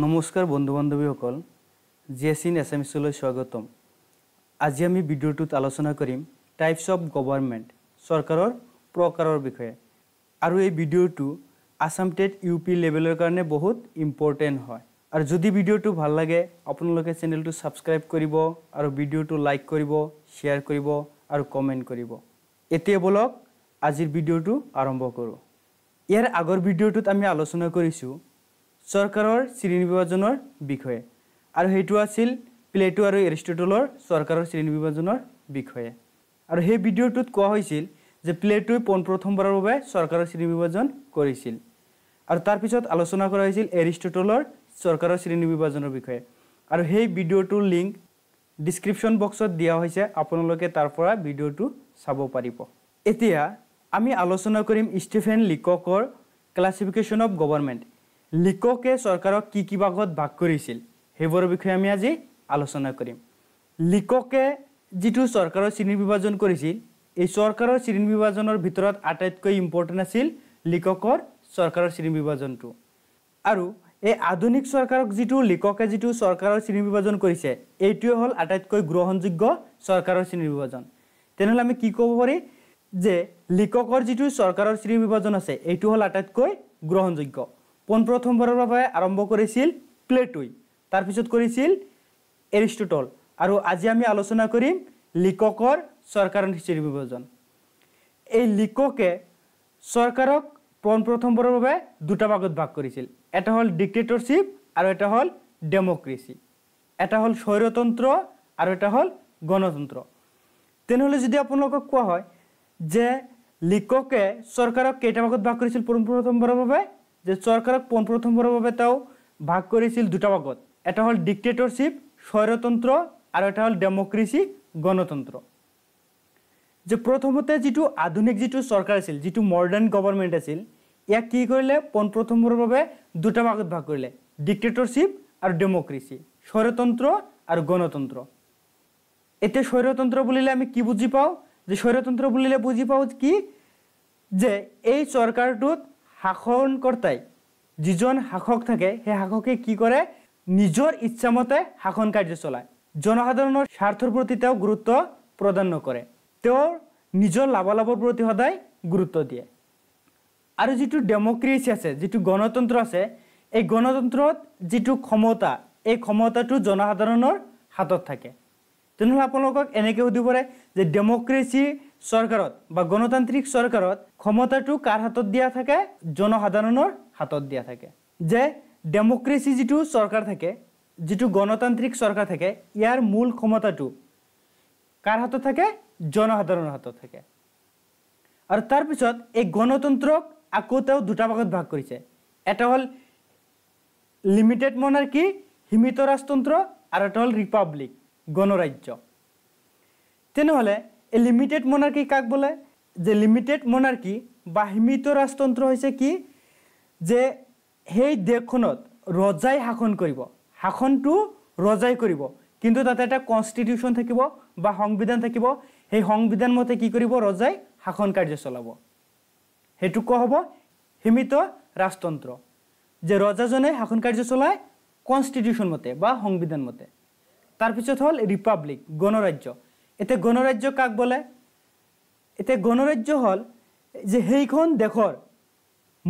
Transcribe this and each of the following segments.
নমস্কাৰ বন্ধু বান্ধৱীসকল জেচিন এছামিছলৈ স্বাগতম আজি আমি ভিডিঅ'টোত আলোচনা কৰিম টাইপছ অফ গভৰ্ণমেণ্ট চৰকাৰৰ প্ৰকাৰৰ বিষয়ে আৰু এই ভিডিঅ'টো আছাম টেট ইউ পি লেভেলৰ কাৰণে বহুত ইম্পৰ্টেণ্ট হয় আৰু যদি ভিডিঅ'টো ভাল লাগে আপোনালোকে চেনেলটো ছাবস্ক্ৰাইব কৰিব আৰু ভিডিঅ'টো লাইক কৰিব শ্বেয়াৰ কৰিব আৰু কমেণ্ট কৰিব এতিয়া বোলক আজিৰ ভিডিঅ'টো আৰম্ভ কৰোঁ ইয়াৰ আগৰ ভিডিঅ'টোত আমি আলোচনা কৰিছোঁ চৰকাৰৰ শ্ৰেণী বিভাজনৰ বিষয়ে আৰু সেইটো আছিল প্লেটো আৰু এৰিষ্টটলৰ চৰকাৰৰ শ্ৰেণী বিভাজনৰ বিষয়ে আৰু সেই ভিডিঅ'টোত কোৱা হৈছিল যে প্লেটোৱে পোনপ্ৰথমবাৰৰ বাবে চৰকাৰৰ শ্ৰেণী বিভাজন কৰিছিল আৰু তাৰপিছত আলোচনা কৰা হৈছিল এৰিষ্টটলৰ চৰকাৰৰ শ্ৰেণী বিভাজনৰ বিষয়ে আৰু সেই ভিডিঅ'টোৰ লিংক ডিছক্ৰিপশ্যন বক্সত দিয়া হৈছে আপোনালোকে তাৰ পৰা ভিডিঅ'টো চাব পাৰিব এতিয়া আমি আলোচনা কৰিম ষ্টিফেন লিককৰ ক্লাছিফিকেশ্যন অফ গভৰ্ণমেণ্ট লিককে চৰকাৰক কি কি ভাগত ভাগ কৰিছিল সেইবোৰৰ বিষয়ে আমি আজি আলোচনা কৰিম লিককে যিটো চৰকাৰৰ শ্ৰেণী বিভাজন কৰিছিল এই চৰকাৰৰ শ্ৰেণী বিভাজনৰ ভিতৰত আটাইতকৈ ইম্পৰ্টেণ্ট আছিল লিককৰ চৰকাৰৰ শ্ৰেণী বিভাজনটো আৰু এই আধুনিক চৰকাৰক যিটো লিককে যিটো চৰকাৰৰ শ্ৰেণী বিভাজন কৰিছে এইটোৱে হ'ল আটাইতকৈ গ্ৰহণযোগ্য চৰকাৰৰ শ্ৰেণী বিভাজন তেনেহ'লে আমি কি ক'ব পাৰি যে লিককৰ যিটো চৰকাৰৰ শ্ৰেণী বিভাজন আছে এইটো হ'ল আটাইতকৈ গ্ৰহণযোগ্য পোনপ্ৰথমবাৰৰ বাবে আৰম্ভ কৰিছিল প্লেটুই তাৰপিছত কৰিছিল এৰিষ্টটল আৰু আজি আমি আলোচনা কৰিম লিককৰ চৰকাৰৰ হিচাপে বিভাজন এই লিককে চৰকাৰক পোনপ্ৰথমবাৰৰ বাবে দুটা ভাগত ভাগ কৰিছিল এটা হ'ল ডিক্টেটৰশ্বিপ আৰু এটা হ'ল ডেম'ক্ৰেচি এটা হ'ল স্বৈৰতন্ত্ৰ আৰু এটা হ'ল গণতন্ত্ৰ তেনেহ'লে যদি আপোনালোকক কোৱা হয় যে লিককে চৰকাৰক কেইটা ভাগত ভাগ কৰিছিল পোনপ্ৰথমবাৰৰ বাবে যে সরকারক পোনপ্রথমভাবে তাও ভাগ করেছিল দুটা ভাগত এটা হল ডিক্টেটরশিপ স্বৈরতন্ত্র আর এটা হল ডেমোক্রেসি গণতন্ত্র যে প্রথমতে যিটো আধুনিক যিটো চৰকাৰ আছিল যিটো মডাৰ্ণ গভৰ্ণমেণ্ট আছিল ইয়াক কি কৰিলে পোনপ্ৰথমভাৱে দুটা ভাগত ভাগ কৰিলে ডিক্টেটৰশ্বিপ আৰু ডেম'ক্ৰেচি স্বৈৰতন্ত্ৰ আৰু গণতন্ত্ৰ এতিয়া স্বৈৰতন্ত্ৰ বুলিলে আমি কি বুজি পাওঁ যে স্বৈৰতন্ত্ৰ বুলিলে বুজি পাওঁ কি যে এই চৰকাৰটোত শাসনকৰ্তাই যিজন শাসক থাকে সেই শাসকে কি কৰে নিজৰ ইচ্ছামতে শাসন কাৰ্য চলায় জনসাধাৰণৰ স্বাৰ্থৰ প্ৰতি তেওঁ গুৰুত্ব প্ৰদান নকৰে তেওঁৰ নিজৰ লাভালাভৰ প্ৰতি সদায় গুৰুত্ব দিয়ে আৰু যিটো ডেম'ক্ৰেচি আছে যিটো গণতন্ত্ৰ আছে এই গণতন্ত্ৰত যিটো ক্ষমতা এই ক্ষমতাটো জনসাধাৰণৰ হাতত থাকে তেনেহ'লে আপোনালোকক এনেকৈ সুধিব পাৰে যে ডেম'ক্ৰেচিৰ চৰকাৰত বা গণতান্ত্ৰিক চৰকাৰত ক্ষমতাটো কাৰ হাতত দিয়া থাকে জনসাধাৰণৰ হাতত দিয়া থাকে যে ডেম'ক্ৰেচি যিটো চৰকাৰ থাকে যিটো গণতান্ত্ৰিক চৰকাৰ থাকে ইয়াৰ মূল ক্ষমতাটো কাৰ হাতত থাকে জনসাধাৰণৰ হাতত থাকে আৰু তাৰপিছত এই গণতন্ত্ৰক আকৌ তেওঁ দুটা ভাগত ভাগ কৰিছে এটা হ'ল লিমিটেড মনাৰ কি সীমিত ৰাজতন্ত্ৰ আৰু এটা হ'ল ৰিপাব্লিক গণৰাজ্য তেনেহ'লে এই লিমিটেড মনাৰ্কী কাক বোলে যে লিমিটেড মনাৰ্কী বা সীমিত ৰাজতন্ত্ৰ হৈছে কি যে সেই দেশখনত ৰজাই শাসন কৰিব শাসনটো ৰজাই কৰিব কিন্তু তাতে এটা কনষ্টিটিউশ্যন থাকিব বা সংবিধান থাকিব সেই সংবিধান মতে কি কৰিব ৰজাই শাসন কাৰ্য চলাব সেইটোক কোৱা হ'ব সীমিত ৰাজতন্ত্ৰ যে ৰজাজনে শাসন কাৰ্য চলায় কনষ্টিটিউশ্যন মতে বা সংবিধান মতে তাৰপিছত হ'ল ৰিপাব্লিক গণৰাজ্য এতিয়া গণৰাজ্য কাক বোলে এতিয়া গণৰাজ্য হ'ল যে সেইখন দেশৰ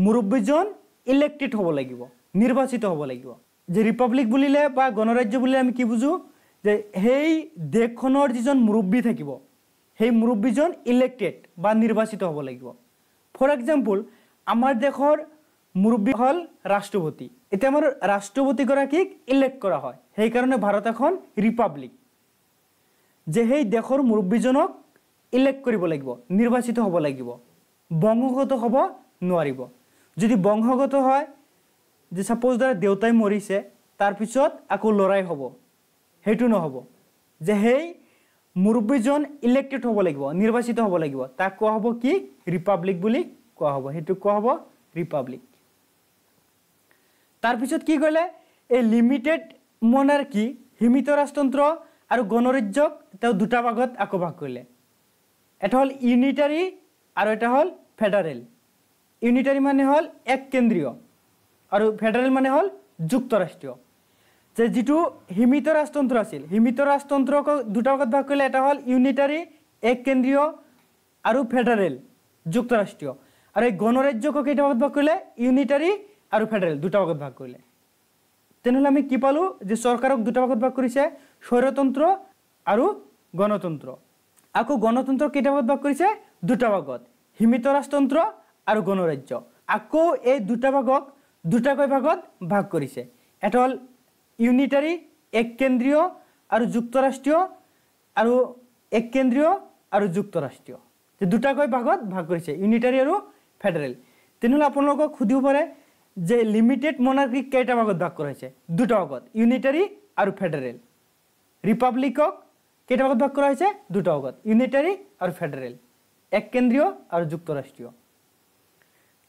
মুৰব্বীজন ইলেক্টেড হ'ব লাগিব নিৰ্বাচিত হ'ব লাগিব যে ৰিপাব্লিক বুলিলে বা গণৰাজ্য বুলিলে আমি কি বুজোঁ যে সেই দেশখনৰ যিজন মুৰব্বী থাকিব সেই মুৰব্বীজন ইলেক্টেড বা নিৰ্বাচিত হ'ব লাগিব ফৰ এক্সাম্পল আমাৰ দেশৰ মুৰব্বী হ'ল ৰাষ্ট্ৰপতি এতিয়া আমাৰ ৰাষ্ট্ৰপতিগৰাকীক ইলেক্ট কৰা হয় সেইকাৰণে ভাৰত এখন ৰিপাব্লিক যে সেই দেশৰ মুৰব্বীজনক ইলেক্ট কৰিব লাগিব নিৰ্বাচিত হ'ব লাগিব বংশগত হ'ব নোৱাৰিব যদি বংশগত হয় যে ছাপ'জ দ্বাৰা দেউতাই মৰিছে তাৰপিছত আকৌ ল'ৰাই হ'ব সেইটো নহ'ব যে সেই মুৰব্বীজন ইলেক্টেড হ'ব লাগিব নিৰ্বাচিত হ'ব লাগিব তাক কোৱা হ'ব কি ৰিপাব্লিক বুলি কোৱা হ'ব সেইটোক কোৱা হ'ব ৰিপাব্লিক তাৰপিছত কি ক'লে এই লিমিটেড মনাৰ কি সীমিত ৰাজতন্ত্ৰ আৰু গণৰাজ্যক তেওঁ দুটা ভাগত আকৌ ভাগ কৰিলে এটা হ'ল ইউনিটাৰী আৰু এটা হ'ল ফেডাৰেল ইউনিটাৰী মানে হ'ল এক কেন্দ্ৰীয় আৰু ফেডাৰেল মানে হ'ল যুক্তৰাষ্ট্ৰীয় যে যিটো সীমিত ৰাজতন্ত্ৰ আছিল সীমিত ৰাজতন্ত্ৰক দুটা ভাগত ভাগ কৰিলে এটা হ'ল ইউনিটাৰী এক কেন্দ্ৰীয় আৰু ফেডাৰেল যুক্তৰাষ্ট্ৰীয় আৰু এই গণৰাজ্যকো কেইটা ভাগত ভাগ কৰিলে ইউনিটাৰী আৰু ফেডাৰেল দুটা ভাগত ভাগ কৰিলে তেনেহ'লে আমি কি পালোঁ যে চৰকাৰক দুটা ভাগত ভাগ কৰিছে স্বৈৰতন্ত্ৰ আৰু গণতন্ত্ৰ আকৌ গণতন্ত্ৰ কেইটা ভাগ কৰিছে দুটা ভাগত সীমিত ৰাজতন্ত্ৰ আৰু গণৰাজ্য আকৌ এই দুটা ভাগক দুটাকৈ ভাগত ভাগ কৰিছে এটা হ'ল ইউনিটাৰী এক কেন্দ্ৰীয় আৰু যুক্তৰাষ্ট্ৰীয় আৰু এক কেন্দ্ৰীয় আৰু যুক্তৰাষ্ট্ৰীয় দুটাকৈ ভাগত ভাগ কৰিছে ইউনিটাৰী আৰু ফেডাৰেল তেনেহ'লে আপোনালোকক সুধিব পাৰে যে লিমিটেড মনাৰ্কিক কেইটা ভাগত ভাগ কৰা হৈছে দুটা ভাগত ইউনিটাৰী আৰু ফেডাৰেল ৰিপাব্লিকক কেইটা ভাগত ভাগ কৰা হৈছে দুটা ভাগত ইউনিটাৰী আৰু ফেডাৰেল এক কেন্দ্ৰীয় আৰু যুক্তৰাষ্ট্ৰীয়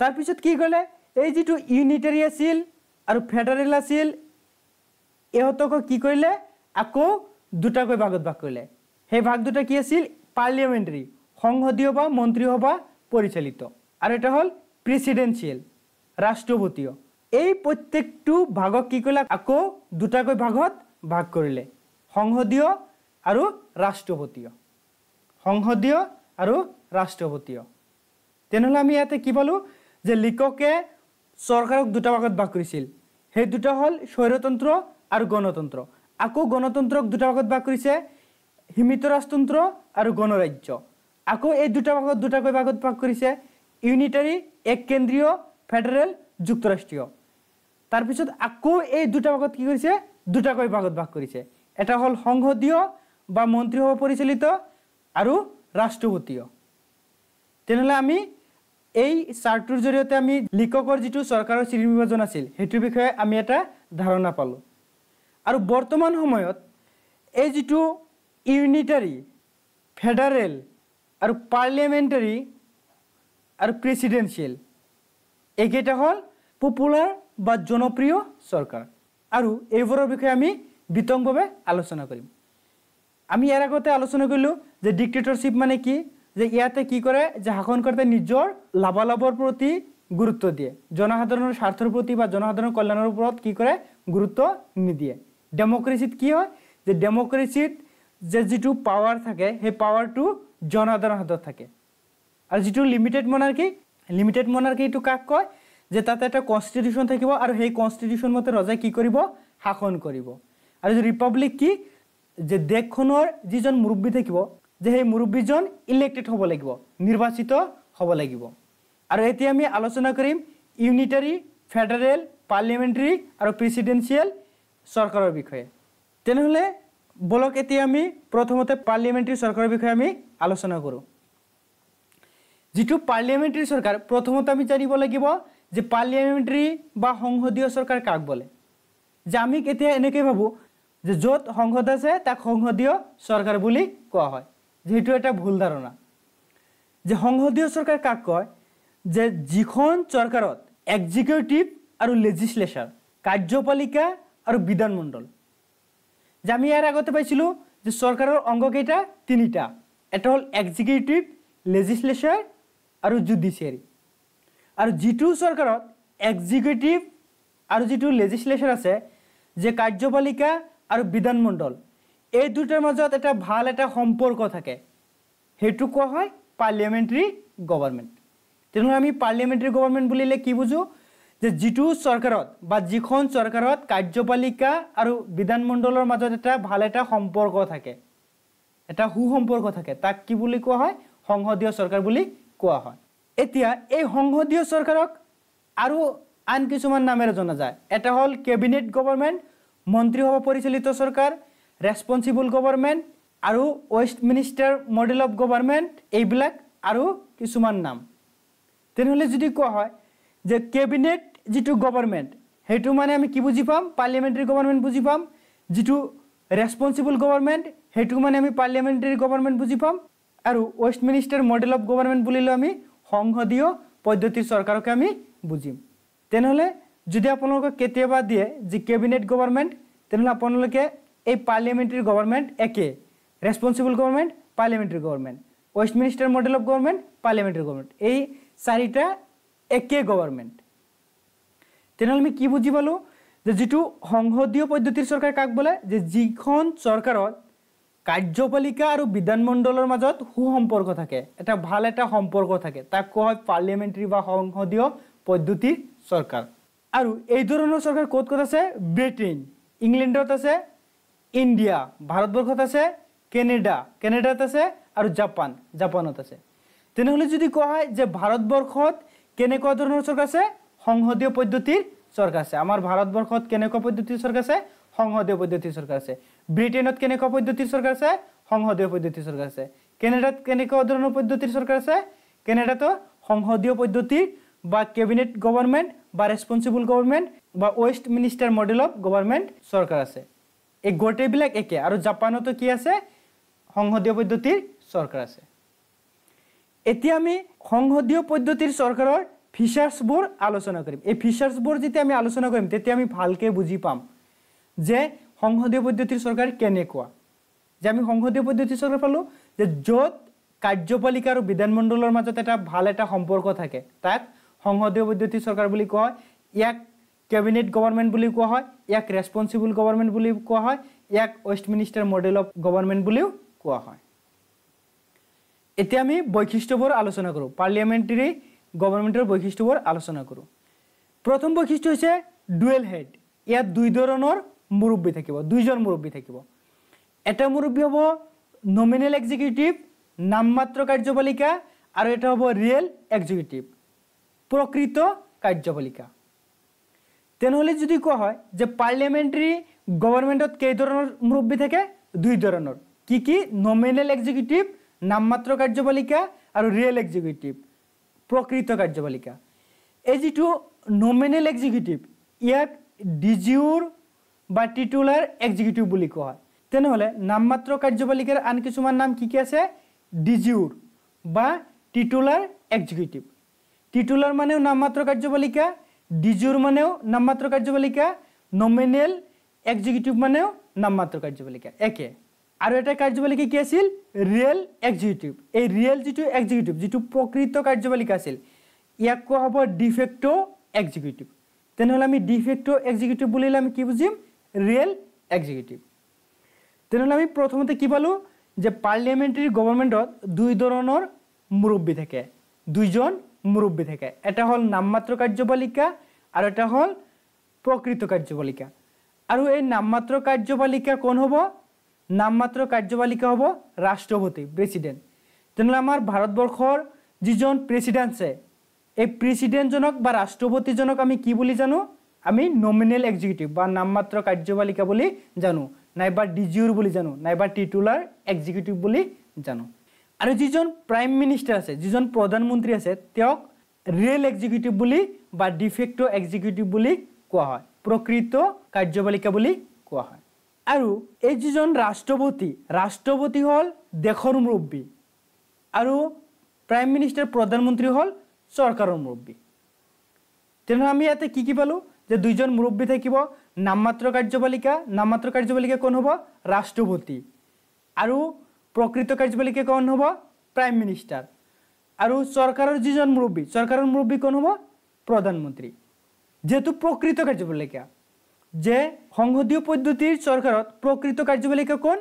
তাৰপিছত কি ক'লে এই যিটো ইউনিটাৰী আছিল আৰু ফেডাৰেল আছিল ইহঁতক কি কৰিলে আকৌ দুটাকৈ ভাগত ভাগ কৰিলে সেই ভাগ দুটা কি আছিল পাৰ্লিয়ামেণ্টেৰী সংসদীয় বা মন্ত্ৰী সভা পৰিচালিত আৰু এটা হ'ল প্ৰেচিডেঞ্চিয়েল ৰাষ্ট্ৰপতীয় এই প্ৰত্যেকটো ভাগক কি কৰিলে আকৌ দুটাকৈ ভাগত ভাগ কৰিলে সংসদীয় আৰু ৰাষ্ট্ৰপতীয় সংসদীয় আৰু ৰাষ্ট্ৰপতীয় তেনেহ'লে আমি ইয়াতে কি পালোঁ যে লিখকে চৰকাৰক দুটা ভাগত বাস কৰিছিল সেই দুটা হ'ল স্বৈৰতন্ত্ৰ আৰু গণতন্ত্ৰ আকৌ গণতন্ত্ৰক দুটা ভাগত বাস কৰিছে সীমিত ৰাজতন্ত্ৰ আৰু গণৰাজ্য আকৌ এই দুটা ভাগত দুটাকৈ ভাগত বাস কৰিছে ইউনিটাৰী এক কেন্দ্ৰীয় ফেডাৰেল যুক্তৰাষ্ট্ৰীয় তাৰপিছত আকৌ এই দুটা ভাগত কি কৰিছে দুটাকৈ ভাগত বাস কৰিছে এটা হ'ল সংসদীয় বা মন্ত্ৰীসভা পৰিচালিত আৰু ৰাষ্ট্ৰপতিয় তেনেহ'লে আমি এই চাৰ্টটোৰ জৰিয়তে আমি লিখকৰ যিটো চৰকাৰৰ শ্ৰী বিভাজন আছিল সেইটোৰ বিষয়ে আমি এটা ধাৰণা পালোঁ আৰু বৰ্তমান সময়ত এই যিটো ইউনিটাৰী ফেডাৰেল আৰু পাৰ্লিয়ামেণ্টাৰী আৰু প্ৰেচিডেঞ্চিয়েল এইকেইটা হ'ল পপুলাৰ বা জনপ্ৰিয় চৰকাৰ আৰু এইবোৰৰ বিষয়ে আমি বিতংভাৱে আলোচনা কৰিম আমি ইয়াৰ আগতে আলোচনা কৰিলোঁ যে ডিক্টেটৰশ্বিপ মানে কি যে ইয়াতে কি কৰে যে শাসনকৰ্তাই নিজৰ লাভালাভৰ প্ৰতি গুৰুত্ব দিয়ে জনসাধাৰণৰ স্বাৰ্থৰ প্ৰতি বা জনসাধাৰণৰ কল্যাণৰ ওপৰত কি কৰে গুৰুত্ব নিদিয়ে ডেম'ক্ৰেচিত কি হয় যে ডেম'ক্ৰেচিত যে যিটো পাৱাৰ থাকে সেই পাৱাৰটো জনসাধাৰণৰ হাতত থাকে আৰু যিটো লিমিটেড কি লিমিটেড কি এইটো কাক কয় যে তাতে এটা কনষ্টিটিউশ্যন থাকিব আৰু সেই কনষ্টিটিউশ্যন মতে ৰজাই কি কৰিব শাসন কৰিব আৰু যদি ৰিপাব্লিক কি যে দেশখনৰ যিজন মুৰব্বী থাকিব যে সেই মুৰব্বীজন ইলেক্টেড হ'ব লাগিব নিৰ্বাচিত হ'ব লাগিব আৰু এতিয়া আমি আলোচনা কৰিম ইউনিটাৰী ফেডাৰেল পাৰ্লিয়ামেণ্টাৰী আৰু প্ৰেচিডেঞ্চিয়েল চৰকাৰৰ বিষয়ে তেনেহ'লে বলক এতিয়া আমি প্ৰথমতে পাৰ্লিয়ামেণ্টাৰী চৰকাৰৰ বিষয়ে আমি আলোচনা কৰোঁ যিটো পাৰ্লিয়ামেণ্টাৰী চৰকাৰ প্ৰথমতে আমি জানিব লাগিব যে পাৰ্লিয়ামেণ্টাৰী বা সংসদীয় চৰকাৰ কাক বোলে যে আমি এতিয়া এনেকৈ ভাবোঁ যে য'ত সংসদ আছে তাক সংসদীয় চৰকাৰ বুলি কোৱা হয় যিটো এটা ভুল ধাৰণা যে সংসদীয় চৰকাৰ কাক কয় যে যিখন চৰকাৰত একজিকিউটিভ আৰু লেজিছলেচাৰ কাৰ্যপালিকা আৰু বিধানমণ্ডল যে আমি ইয়াৰ আগতে পাইছিলোঁ যে চৰকাৰৰ অংগকেইটা তিনিটা এটা হ'ল এক্সিকিউটিভ লেজিছলেচাৰ আৰু জুডিচিয়াৰী আৰু যিটো চৰকাৰত এক্সিকিউটিভ আৰু যিটো লেজিছলেচাৰ আছে যে কাৰ্যপালিকা আৰু বিধানমণ্ডল এই দুটাৰ মাজত এটা ভাল এটা সম্পৰ্ক থাকে সেইটো কোৱা হয় পাৰ্লিয়ামেণ্টেৰী গভৰ্ণমেণ্ট তেনেহ'লে আমি পাৰ্লিয়ামেণ্টেৰী গভৰ্ণমেণ্ট বুলিলে কি বুজোঁ যে যিটো চৰকাৰত বা যিখন চৰকাৰত কাৰ্যপালিকা আৰু বিধানমণ্ডলৰ মাজত এটা ভাল এটা সম্পৰ্ক থাকে এটা সু সম্পৰ্ক থাকে তাক কি বুলি কোৱা হয় সংসদীয় চৰকাৰ বুলি কোৱা হয় এতিয়া এই সংসদীয় চৰকাৰক আৰু আন কিছুমান নামেৰে জনা যায় এটা হ'ল কেবিনেট গভৰ্ণমেণ্ট মন্ত্ৰী হ'ব পৰিচালিত চৰকাৰ ৰেছপনচিবল গভৰ্ণমেণ্ট আৰু Westminster model of government এইবিলাক আৰু কিছুমান নাম তেনেহ'লে যদি কোৱা হয় যে কেবিনেট যিটো গভৰ্ণমেণ্ট সেইটো মানে আমি কি বুজি পাম পাৰ্লিয়ামেণ্টেৰী গভৰ্ণমেণ্ট বুজি পাম যিটো ৰেছপনচিবল গভৰ্ণমেণ্ট সেইটো মানে আমি পাৰ্লিয়ামেণ্টেৰী গভৰ্ণমেণ্ট বুজি পাম আৰু Westminster model of government বুলিলেও আমি সংসদীয় পদ্ধতিৰ চৰকাৰকে আমি বুজিম তেনেহ'লে যদি আপোনালোকে কেতিয়াবা দিয়ে যে কেবিনেট গভৰ্ণমেণ্ট তেনেহ'লে আপোনালোকে এই পাৰ্লিয়ামেণ্টেৰী গভৰ্ণমেণ্ট একে responsible government parliamentary government Westminster model of government parliamentary government এই চাৰিটা একে গভৰ্ণমেণ্ট তেনেহ'লে আমি কি বুজি পালোঁ যে যিটো সংসদীয় পদ্ধতিৰ চৰকাৰ কাক বোলে যে যিখন চৰকাৰত কাৰ্যপালিকা আৰু বিধানমণ্ডলৰ মাজত সু সম্পৰ্ক থাকে এটা ভাল এটা সম্পৰ্ক থাকে তাক কোৱা হয় পাৰ্লিয়ামেণ্টেৰী বা সংসদীয় পদ্ধতিৰ চৰকাৰ আৰু এই ধৰণৰ চৰকাৰ ক'ত ক'ত আছে ব্ৰিটেইন ইংলেণ্ডত আছে ইণ্ডিয়া ভাৰতবৰ্ষত আছে কেনেডা কেনেডাত আছে আৰু জাপান জাপানত আছে তেনেহ'লে যদি কোৱা হয় যে ভাৰতবৰ্ষত কেনেকুৱা ধৰণৰ চৰকাৰ আছে সংসদীয় পদ্ধতিৰ চৰকাৰ আছে আমাৰ ভাৰতবৰ্ষত কেনেকুৱা পদ্ধতিৰ চৰকাৰ আছে সংসদীয় পদ্ধতিৰ চৰকাৰ আছে ব্ৰিটেইনত কেনেকুৱা পদ্ধতিৰ চৰকাৰ আছে সংসদীয় পদ্ধতিৰ চৰকাৰ আছে কেনেডাত কেনেকুৱা ধৰণৰ পদ্ধতিৰ চৰকাৰ আছে কেনেডাতো সংসদীয় পদ্ধতিৰ বা কেবিনেট গভৰ্ণমেণ্ট বা ৰেচপনচিবল গভৰ্ণমেণ্ট বা Westminster model of government চৰকাৰ আছে এই গোটেইবিলাক একে আৰু জাপানতো কি আছে সংসদীয় পদ্ধতিৰ চৰকাৰ আছে এতিয়া আমি সংসদীয় পদ্ধতিৰ চৰকাৰৰ ফিচাৰ্ছবোৰ আলোচনা কৰিম এই ফিচাৰ্ছবোৰ যেতিয়া আমি আলোচনা কৰিম তেতিয়া আমি ভালকৈ বুজি পাম যে সংসদীয় পদ্ধতিৰ চৰকাৰ কেনেকুৱা যে আমি সংসদীয় পদ্ধতিৰ চৰকাৰ পালোঁ যে য'ত কাৰ্যপালিকা আৰু বিধানমণ্ডলৰ মাজত এটা ভাল এটা সম্পৰ্ক থাকে তাক সংসদীয় বৈদ্যুতিক চৰকাৰ বুলি কোৱা হয় ইয়াক কেবিনেট গভৰ্ণমেণ্ট বুলি কোৱা হয় ইয়াক ৰেছপনচিবল গভৰ্ণমেণ্ট বুলি কোৱা হয় ইয়াক Westminster model of government বুলিও কোৱা হয় এতিয়া আমি বৈশিষ্ট্যবোৰ আলোচনা কৰোঁ পাৰ্লিয়ামেণ্টেৰী গভৰ্ণমেণ্টৰ বৈশিষ্ট্যবোৰ আলোচনা কৰোঁ প্ৰথম বৈশিষ্ট্য হৈছে ডুৱেল হেড ইয়াত দুই ধৰণৰ মুৰব্বী থাকিব দুইজন মুৰব্বী থাকিব এটা মুৰব্বী হ'ব নমিনেল এক্সিকিউটিভ নামমাত্ৰ কাৰ্যপালিকা আৰু এটা হ'ব ৰিয়েল এক্সিকিউটিভ প্ৰকৃত কাৰ্যপালিকা তেনেহ'লে যদি কোৱা হয় যে পাৰ্লিয়ামেণ্টেৰী গভৰ্ণমেণ্টত কেইধৰণৰ মুৰব্বী থাকে দুই ধৰণৰ কি কি নমিনেল এক্সিকিউটিভ নামমাত্ৰ কাৰ্যপালিকা আৰু ৰিয়েল এক্সিকিউটিভ প্ৰকৃত কাৰ্যপালিকা এই যিটো নমিনেল এক্সিকিউটিভ ইয়াক ডি জি অ'ৰ বা টিটুলাৰ এক্সিকিউটিভ বুলি কোৱা হয় তেনেহ'লে নামমাত্ৰ কাৰ্যপালিকাৰ আন কিছুমান নাম কি কি আছে ডি জি অ'ৰ বা টিটুলাৰ এক্সিকিউটিভ টিটুলার মানেও নামমাত্র কার্যপালিকা ডিজুর মানেও নামমাত্র কার্যপালিকা নমিনেল এক্সিকিউটিভ মানেও নামমাত্র কার্যপালিকা একে আৰু এটা কাৰ্যপালিকা কি আছিল ৰিয়েল এক্সিকিউটিভ এই ৰিয়েল যিটো এক্সিকিউটিভ যিটো প্ৰকৃত কাৰ্যপালিকা আছিল ইয়াক কোৱা হ'ব ডিফেক্ট' এক্সিকিউটিভ তেনেহ'লে আমি ডিফেক্ট' এক্সিকিউটিভ বুলিলে আমি কি বুজিম ৰিয়েল এক্সিকিউটিভ তেনেহ'লে আমি প্ৰথমতে কি পালোঁ যে পাৰ্লিয়ামেণ্টেৰী গভৰ্ণমেণ্টত দুই ধৰণৰ মুৰব্বী থাকে দুইজন মুরব্বী থেকে এটা হল নামমাত্র কার্যপালিকা আর এটা হল প্রকৃত কার্যপালিকা আৰু এই নামমাত্র কার্যপালিকা কোন হব নামমাত্র কার্যপালিকা হব রাষ্ট্রপতি প্রেসিডেন্ট তেনেহ'লে আমাৰ ভাৰতবৰ্ষৰ যিজন প্ৰেচিডেণ্ট আছে এই প্ৰেচিডেণ্টজনক বা ৰাষ্ট্ৰপতিজনক আমি কি বুলি জানো আমি নমিনেল এক্সিকিউটিভ বা নামমাত্ৰ কাৰ্যপালিকা বুলি জানো নাইবা ডিজিউৰ বুলি জানো নাইবা টিটুলাৰ এক্সিকিউটিভ বুলি জানো আৰু যিজন প্ৰাইম মিনিষ্টাৰ আছে যিজন প্ৰধানমন্ত্ৰী আছে তেওঁক ৰিয়েল এক্সিকিউটিভ বুলি বা ডিফেক্ট এক্সিকিউটিভ বুলি কোৱা হয় প্ৰকৃত কাৰ্যপালিকা বুলি কোৱা হয় আৰু এই যিজন ৰাষ্ট্ৰপতি ৰাষ্ট্ৰপতি হ'ল দেশৰ মুৰব্বী আৰু প্ৰাইম মিনিষ্টাৰ প্ৰধানমন্ত্ৰী হ'ল চৰকাৰৰ মুৰব্বী তেনেহ'লে আমি ইয়াতে কি কি পালোঁ যে দুইজন মুৰব্বী থাকিব নামমাত্ৰ কাৰ্যপালিকা নামমাত্ৰ কাৰ্যপালিকা কোন হ'ব ৰাষ্ট্ৰপতি আৰু প্ৰকৃত কাৰ্যপালিকে কোন হ'ব প্ৰাইম মিনিষ্টাৰ আৰু চৰকাৰৰ যিজন মুৰব্বী চৰকাৰৰ মুৰব্বী কোন হ'ব প্ৰধানমন্ত্ৰী যিহেতু প্ৰকৃত কাৰ্যপালিকা যে সংসদীয় পদ্ধতিৰ চৰকাৰত প্ৰকৃত কাৰ্যপালিকা কোন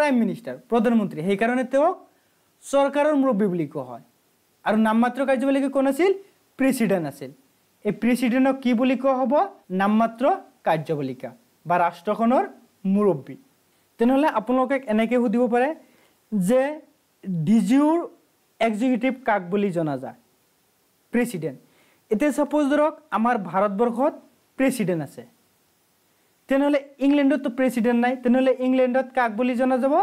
প্ৰাইম মিনিষ্টাৰ প্ৰধানমন্ত্ৰী সেইকাৰণে তেওঁক চৰকাৰৰ মুৰব্বী বুলি কোৱা হয় আৰু নামমাত্ৰ কাৰ্যপালিকা কোন আছিল প্ৰেচিডেণ্ট আছিল এই প্ৰেচিডেণ্টক কি বুলি কোৱা হ'ব নামমাত্ৰ কাৰ্যপালিকা বা ৰাষ্ট্ৰখনৰ মুৰব্বী তেনেহ'লে আপোনালোকে এনেকৈ সুধিব পাৰে যে ডি জিঅ'ৰ এক্সিকিউটিভ কাক বুলি জনা যায় প্ৰেচিডেণ্ট এতিয়া ছাপ'জ ধৰক আমাৰ ভাৰতবৰ্ষত প্ৰেচিডেণ্ট আছে তেনেহ'লে ইংলেণ্ডততো প্ৰেচিডেণ্ট নাই তেনেহ'লে ইংলেণ্ডত কাক বুলি জনা যাব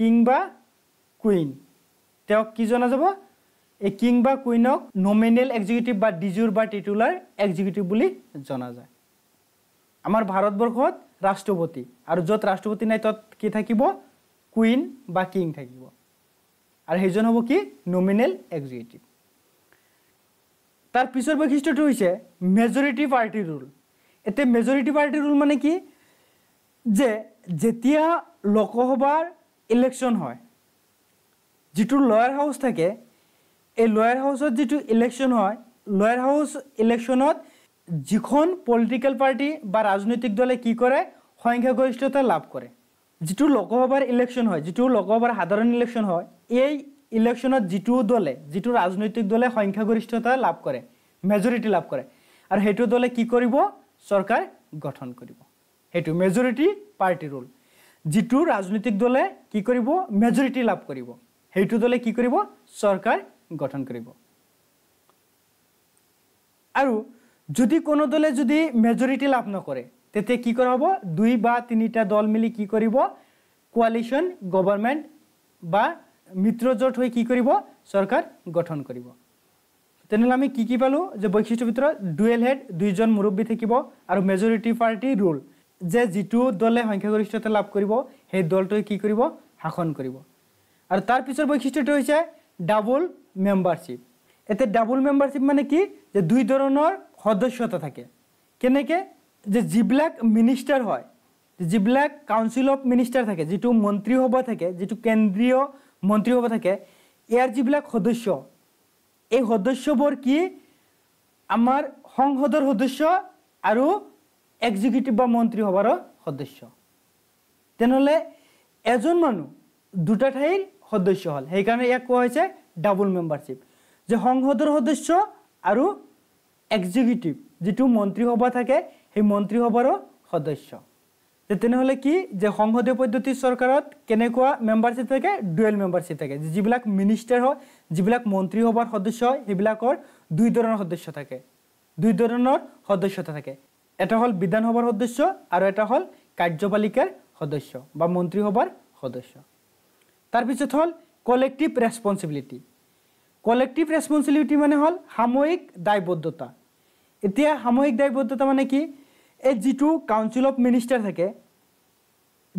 কিং বা কুইন তেওঁক কি জনা যাব এই কিং বা কুইনক নমিনেল এক্সিকিউটিভ বা ডিজিঅ'ৰ বা টিটুলাৰ এক্সিকিউটিভ বুলি জনা যায় আমাৰ ভাৰতবৰ্ষত ৰাষ্ট্ৰপতি আৰু য'ত ৰাষ্ট্ৰপতি নাই তাত কি থাকিব কুইন বা কিং থাকিব আৰু সেইজন হ'ব কি নমিনেল এক্সিকিউটিভ তাৰ পিছৰ বৈশিষ্ট্যটো হৈছে মেজৰিটি পাৰ্টি ৰুল এতিয়া মেজৰিটি পাৰ্টি ৰুল মানে কি যে যেতিয়া লোকসভাৰ ইলেকশ্যন হয় যিটো লয়াৰ হাউচ থাকে এই লয়াৰ হাউচত যিটো ইলেকশ্যন হয় লয়াৰ হাউচ ইলেকশ্যনত যিখন পলিটিকেল পাৰ্টি বা ৰাজনৈতিক দলে কি কৰে সংখ্যাগৰিষ্ঠতা লাভ কৰে যিটো লোকসভাৰ ইলেকশ্যন হয় যিটো লোকসভাৰ সাধাৰণ ইলেকশ্যন হয় এই ইলেকশ্যনত যিটো দলে যিটো ৰাজনৈতিক দলে সংখ্যাগৰিষ্ঠতা লাভ কৰে মেজৰিটি লাভ কৰে আৰু সেইটো দলে কি কৰিব চৰকাৰ গঠন কৰিব সেইটো মেজৰিটি পাৰ্টি ৰুল যিটো ৰাজনৈতিক দলে কি কৰিব মেজৰিটি লাভ কৰিব সেইটো দলে কি কৰিব চৰকাৰ গঠন কৰিব আৰু যদি কোনো দলে যদি মেজৰিটি লাভ নকৰে তেতিয়া কি কৰা হ'ব দুই বা তিনিটা দল মিলি কি কৰিব কোৱালিশ্যন গভৰ্ণমেণ্ট বা মিত্ৰজোঁট হৈ কি কৰিব চৰকাৰ গঠন কৰিব তেনেহ'লে আমি কি কি পালোঁ যে বৈশিষ্ট্যৰ ভিতৰত ডুৱেল হেড দুইজন মুৰব্বী থাকিব আৰু মেজৰিটি পাৰ্টি ৰুল যে যিটো দলে সংখ্যাগৰিষ্ঠতা লাভ কৰিব সেই দলটোৱে কি কৰিব শাসন কৰিব আৰু তাৰ পিছৰ বৈশিষ্ট্যটো হৈছে ডাবল মেম্বাৰশ্বিপ এতিয়া ডাবল মেম্বাৰশ্বিপ মানে কি যে দুই ধৰণৰ সদস্যতা থাকে কেনেকৈ যে যিবিলাক মিনিষ্টাৰ হয় যিবিলাক কাউন্সিল অফ মিনিষ্টাৰ থাকে যিটো মন্ত্ৰীসভা থাকে যিটো কেন্দ্ৰীয় মন্ত্ৰীসভা থাকে ইয়াৰ যিবিলাক সদস্য এই সদস্যবোৰ কি আমাৰ সংসদৰ সদস্য আৰু এক্সিকিউটিভ বা মন্ত্ৰীসভাৰো সদস্য তেনেহ'লে এজন মানুহ দুটা ঠাইৰ সদস্য হ'ল সেইকাৰণে ইয়াক কোৱা হৈছে ডাবল মেম্বাৰশ্বিপ যে সংসদৰ সদস্য আৰু এক্সিকিউটিভ যিটো মন্ত্ৰীসভা থাকে সেই মন্ত্ৰী সভাৰো সদস্য তেনেহ'লে কি যে সংসদীয় পদ্ধতি চৰকাৰত কেনেকুৱা মেম্বাৰশ্বিপ থাকে ডুৱেল মেম্বাৰশ্বিপ থাকে যিবিলাক মিনিষ্টাৰ হয় যিবিলাক মন্ত্ৰীসভাৰ সদস্য হয় সেইবিলাকৰ দুই ধৰণৰ সদস্য থাকে দুই ধৰণৰ সদস্যতা থাকে এটা হ'ল বিধানসভাৰ সদস্য আৰু এটা হ'ল কাৰ্যপালিকাৰ সদস্য বা মন্ত্ৰীসভাৰ সদস্য তাৰপিছত হ'ল কলেক্টিভ ৰেছপনচিবিলিটি কলেক্টিভ ৰেছপনচিবিলিটি মানে হ'ল সাময়িক দায়বদ্ধতা এতিয়া সাময়িক দায়বদ্ধতা মানে কি এই যিটো কাউন্সিল অফ মিনিষ্টাৰ থাকে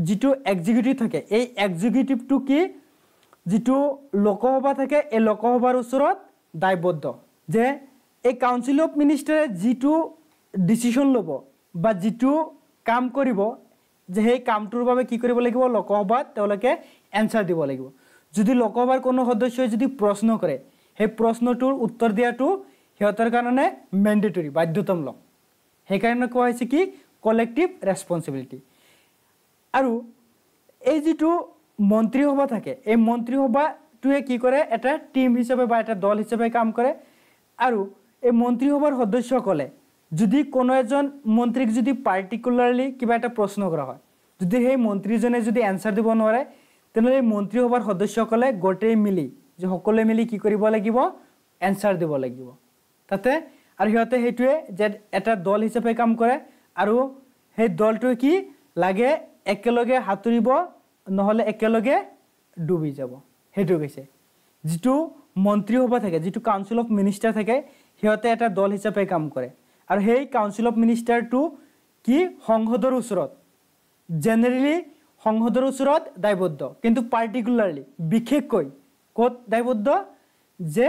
যিটো এক্সিকিউটিভ থাকে এই এক্সিকিউটিভটো কি যিটো লোকসভা থাকে এই লোকসভাৰ ওচৰত দায়বদ্ধ যে এই কাউন্সিল অফ মিনিষ্টাৰে যিটো ডিচিশ্যন ল'ব বা যিটো কাম কৰিব যে সেই কামটোৰ বাবে কি কৰিব লাগিব লোকসভাত তেওঁলোকে এনচাৰ দিব লাগিব যদি লোকসভাৰ কোনো সদস্যই যদি প্ৰশ্ন কৰে সেই প্ৰশ্নটোৰ উত্তৰ দিয়াটো সিহঁতৰ কাৰণে মেণ্ডেটৰী বাধ্যতামূলক সেইকাৰণে কোৱা হৈছে কি কলেক্টিভ ৰেচপনচিবিলিটি আৰু এই যিটো মন্ত্ৰীসভা থাকে এই মন্ত্ৰীসভাটোৱে কি কৰে এটা টীম হিচাপে বা এটা দল হিচাপে কাম কৰে আৰু এই মন্ত্ৰীসভাৰ সদস্যসকলে যদি কোনো এজন মন্ত্ৰীক যদি পাৰ্টিকুলাৰলি কিবা এটা প্ৰশ্ন কৰা হয় যদি সেই মন্ত্ৰীজনে যদি এনচাৰ দিব নোৱাৰে তেনেহ'লে এই মন্ত্ৰীসভাৰ সদস্যসকলে গোটেই মিলি যে সকলোৱে মিলি কি কৰিব লাগিব এনচাৰ দিব লাগিব তাতে আৰু সিহঁতে সেইটোৱে যে এটা দল হিচাপে কাম কৰে আৰু সেই দলটোৱে কি লাগে একেলগে সাঁতুৰিব নহ'লে একেলগে ডুবি যাব সেইটো কৈছে যিটো মন্ত্ৰী হ'ব থাকে যিটো কাউঞ্চিল অফ মিনিষ্টাৰ থাকে সিহঁতে এটা দল হিচাপে কাম কৰে আৰু সেই কাউন্সিল অফ মিনিষ্টাৰটো কি সংসদৰ ওচৰত জেনেৰেলি সংসদৰ ওচৰত দায়বদ্ধ কিন্তু পাৰ্টিকুলাৰলি বিশেষকৈ ক'ত দায়বদ্ধ যে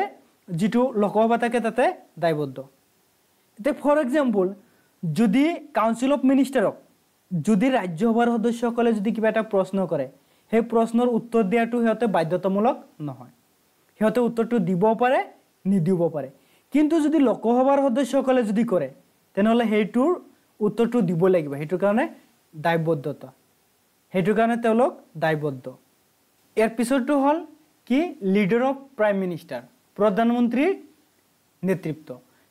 যিটো লোকসভা থাকে তাতে দায়বদ্ধ এতিয়া ফৰ এক্সাম্পল যদি কাউঞ্চিল অফ মিনিষ্টাৰক যদি ৰাজ্যসভাৰ সদস্যসকলে যদি কিবা এটা প্ৰশ্ন কৰে সেই প্ৰশ্নৰ উত্তৰ দিয়াটো সিহঁতে বাধ্যতামূলক নহয় সিহঁতে উত্তৰটো দিব পাৰে নিদিব পাৰে কিন্তু যদি লোকসভাৰ সদস্যসকলে যদি কৰে তেনেহ'লে সেইটোৰ উত্তৰটো দিব লাগিব সেইটোৰ কাৰণে দায়বদ্ধতা সেইটো কাৰণে তেওঁলোক দায়বদ্ধ ইয়াৰ পিছৰটো হ'ল কি লিডাৰ অফ প্ৰাইম মিনিষ্টাৰ প্ৰধানমন্ত্ৰীৰ নেতৃত্ব